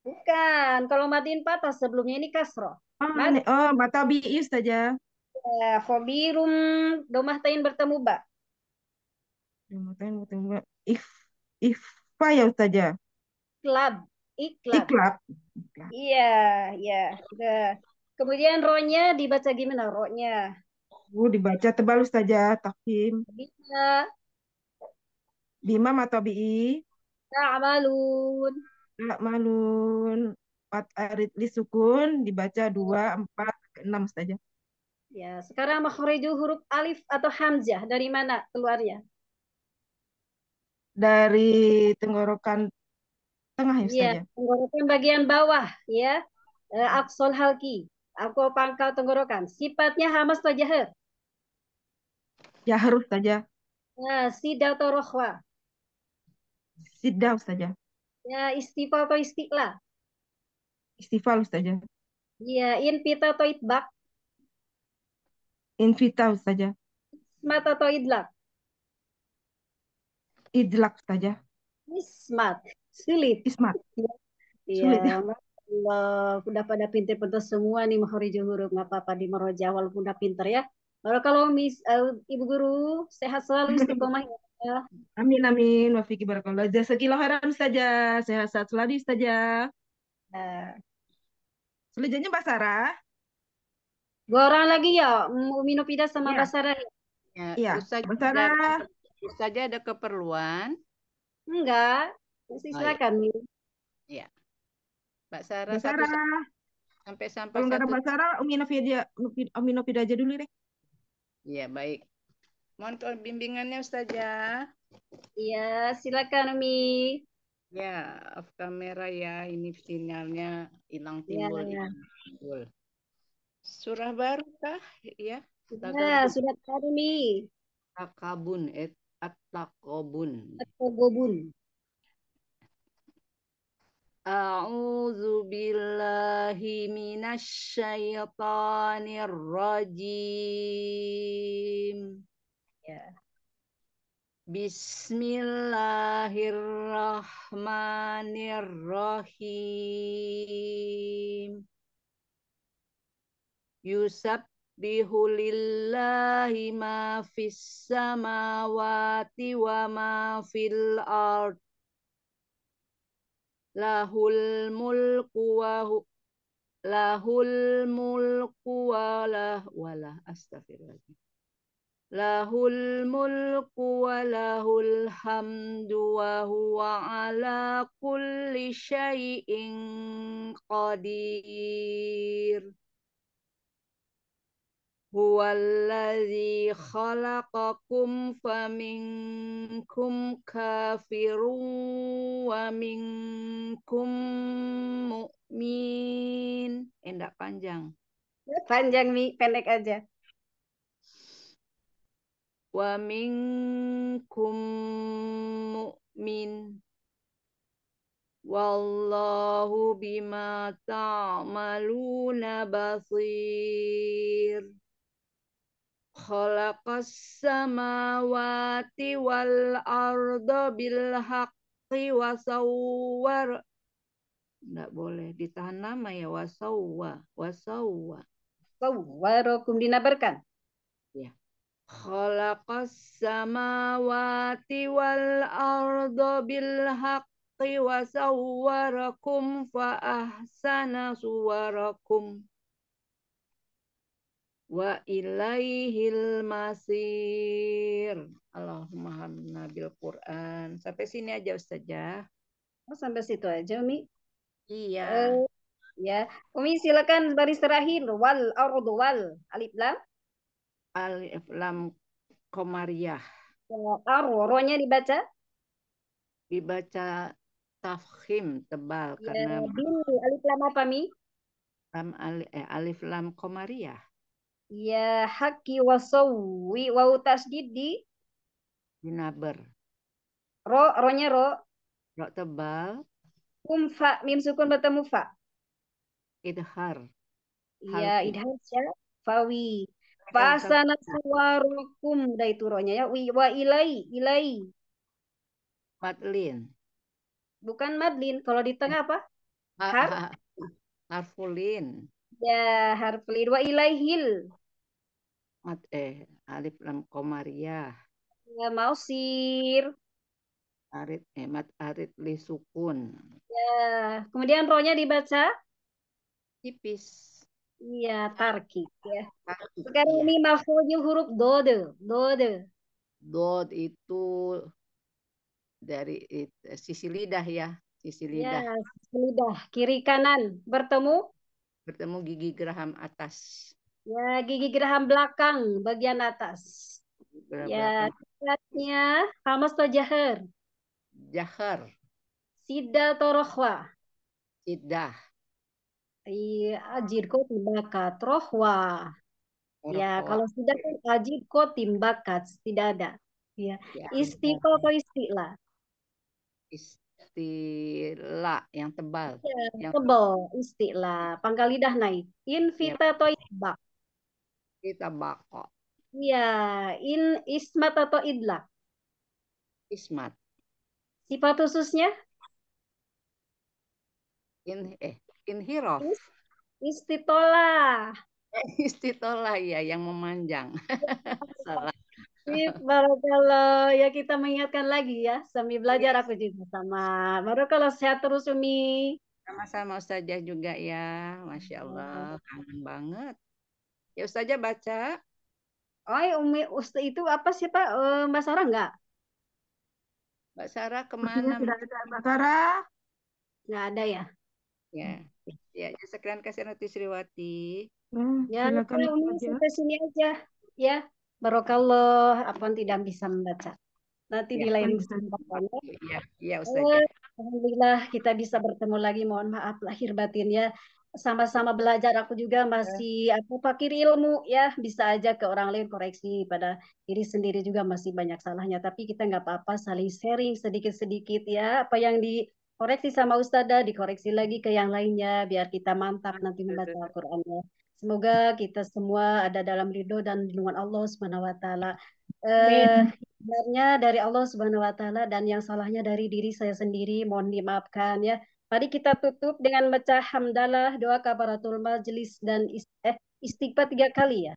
Bukan, kalau matiin patah sebelumnya ini kasro. Oh, ah, Mat oh matabi'i saja. Ya, khobirum domah tain bertemu Mbak. Kalimatain mutu if ifa ya ustazah. club Iklab. Iklab. Iya, iya. Kemudian ronya dibaca gimana ronya? Bu oh, dibaca tebal saja takdim. Iya. bima bima atau bi Ta'malun. Ta'malun. Empat arit sukun dibaca dua empat enam saja. Ya, sekarang makhriju huruf alif atau hamzah dari mana keluarnya? dari tenggorokan tengah ya iya, ya tenggorokan bagian bawah ya. Eh, Aksol halki, aku pangkal tenggorokan. Sifatnya hamas atau jahar? Jahar ya, saja. Ya. Nah, sida atau rohwa? Sida saja. Ya. ya, istifa atau istiqla? Istifal saja. ya iya, invita atau itbak? Invita saja. Mata atau idlak? idlak saja? Ismat, sulit. Ismat. Ya. Ya, sulit ya. *laughs* udah pada pinter-pinter semua nih mahorijo huruf nggak apa-apa di meroja walaupun udah pinter ya. Baru kalau mis, uh, eh, ibu guru sehat selalu istiqomah ya. Amin amin wa fiqi barakallah. kilo khairan saja. Sehat sehat selalu saja. Nah. Selanjutnya Mbak Sarah. Dua orang lagi ya, Umuminopida Pida sama ya. Mbak Sarah. Ya, ya. Mbak Sarah saja ada keperluan? Enggak, oh, silakan. Oh, iya. Ya. Mbak Sarah, Mbak Sarah. Satu, sampai sampai Kalau ada Mbak Sarah, Umi Novi aja, Umi Novi aja dulu deh. Iya, baik. Mohon bimbingannya Ustazah. Iya, silakan Umi. Ya, off kamera ya. Ini sinyalnya hilang iya, timbul. Ya, ya. timbul. Surah baru kah? Ya. Ya, sudah tadi nih. Takabun, eh At-taqobun. At-taqobun. A'udzu billahi minasy syaithanir rajim. Ya. Bismillahirrahmanirrahim. Yusab bihulillahi ma fis samawati wa ma fil ard lahul mulku wa hu, lahul mulku wa lah wala astagfirullahaladzim lahul mulku wa lahul hamdu wa huwa ala kulli syai'in qadir Huwallazi khalaqakum faminkum kafirun wa minkum mu'min. Eh, Endak panjang. Ya, panjang Mi, pendek aja. Wa minkum mu'min. Wallahu bima ta'maluna basir khalaqas samawati wal arda bil haqqi enggak boleh ditahan nama ya wasawwa wasawwa sawwarakum dinabarkan ya khalaqas samawati wal arda bil haqqi wasawwarakum fa ahsana suwarakum wa ilaihil masir. Allahumma bil Quran. Sampai sini aja Ustazah. Ya. Oh, sampai situ aja, umi, Iya. Uh, ya. Umi silakan baris terakhir wal ardu wal alif lam alif lam komariah. Ya, Aroronya dibaca? Dibaca tafkhim tebal ya, karena. Ini alif lam apa mi? Lam alif, eh, alif lam komariah. Ya haki wasawwi wau tasdid di dinaber. Ro ronya ro. Ro tebal. Um fa mim sukun bertemu fa. Idhar. Iya idhar ya fawi. Fasana suwarukum dah itu ronya ya. Wi wa ilai ilai. Madlin. Bukan madlin. Kalau di tengah apa? Har. Harfulin. Ya, harfulin wa ilaihil mat eh alif lam komariah ya sir. arid eh mat arid li sukun ya kemudian ronya dibaca tipis iya tarki ya tarki, sekarang ya. ini mafulnya huruf dode dode dod itu dari it, eh, sisi lidah ya sisi ya, lidah ya, sisi lidah kiri kanan bertemu bertemu gigi geraham atas Ya, gigi geraham belakang bagian atas. ya, singkatnya Hamas atau Jahar? Jahar. Sida atau Rohwa? Sidah. Iya, ajirko timbakat. Rohwa. Ya, kalau sida kan ajirko timbakat. Tidak ada. Ya. ya Istiko atau istila? Istila yang tebal. Ya, yang tebal. istilah Pangkal lidah naik. Iya. Invita ya. atau ibak? kita bako. Iya, in ismat atau idla Ismat. Sifat khususnya? In eh in Is, istitola. *laughs* Istitola ya yang memanjang. *laughs* Salah. Barakallah. Ya kita mengingatkan lagi ya. Sambil belajar aku juga sama. Barakallah sehat terus Umi. Sama-sama Ustazah juga ya. Masya Allah. Kangen banget. Ya Ustazah baca. Oi, Umi Ustaz itu apa sih eh, Pak? Uh, Mbak Sarah enggak? Mbak Sarah kemana? Tidak ada Mbak Sarah. Enggak ada ya? Ya. Ya, ya sekian kasih Sriwati. Hmm, ya, nanti Umi sampai sini aja. Ya, barokallah apapun tidak bisa membaca. Nanti ya, di lain kesempatan. Ya, ya Ustazah. Alhamdulillah kita bisa bertemu lagi. Mohon maaf lahir batin ya sama-sama belajar aku juga iya. masih ya. aku pakir ilmu ya bisa aja ke orang lain koreksi pada diri sendiri juga masih banyak salahnya tapi kita nggak apa-apa saling sharing sedikit-sedikit ya apa yang dikoreksi sama ustada dikoreksi lagi ke yang lainnya biar kita mantap nanti iya, membaca Al-Qur'annya semoga kita semua ada dalam ridho dan lindungan Allah Subhanahu wa taala eh, sebenarnya dari Allah Subhanahu wa taala dan yang salahnya dari diri saya sendiri mohon dimaafkan ya Mari kita tutup dengan baca hamdalah, doa kabaratul majlis, dan eh, istighfar tiga kali ya.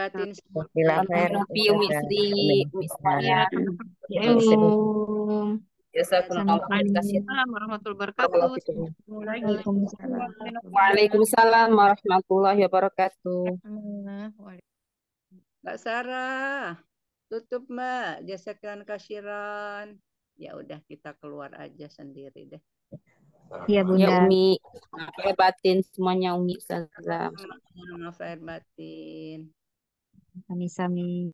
batin Waalaikumsalam warahmatullahi wabarakatuh. Mbak Sarah, tutup Mbak. Jasakan kasiran. Ya udah kita keluar aja sendiri deh. Iya Bunda. Ya Umi. Batin semuanya Umi. Salam. Maaf batin. sami-sami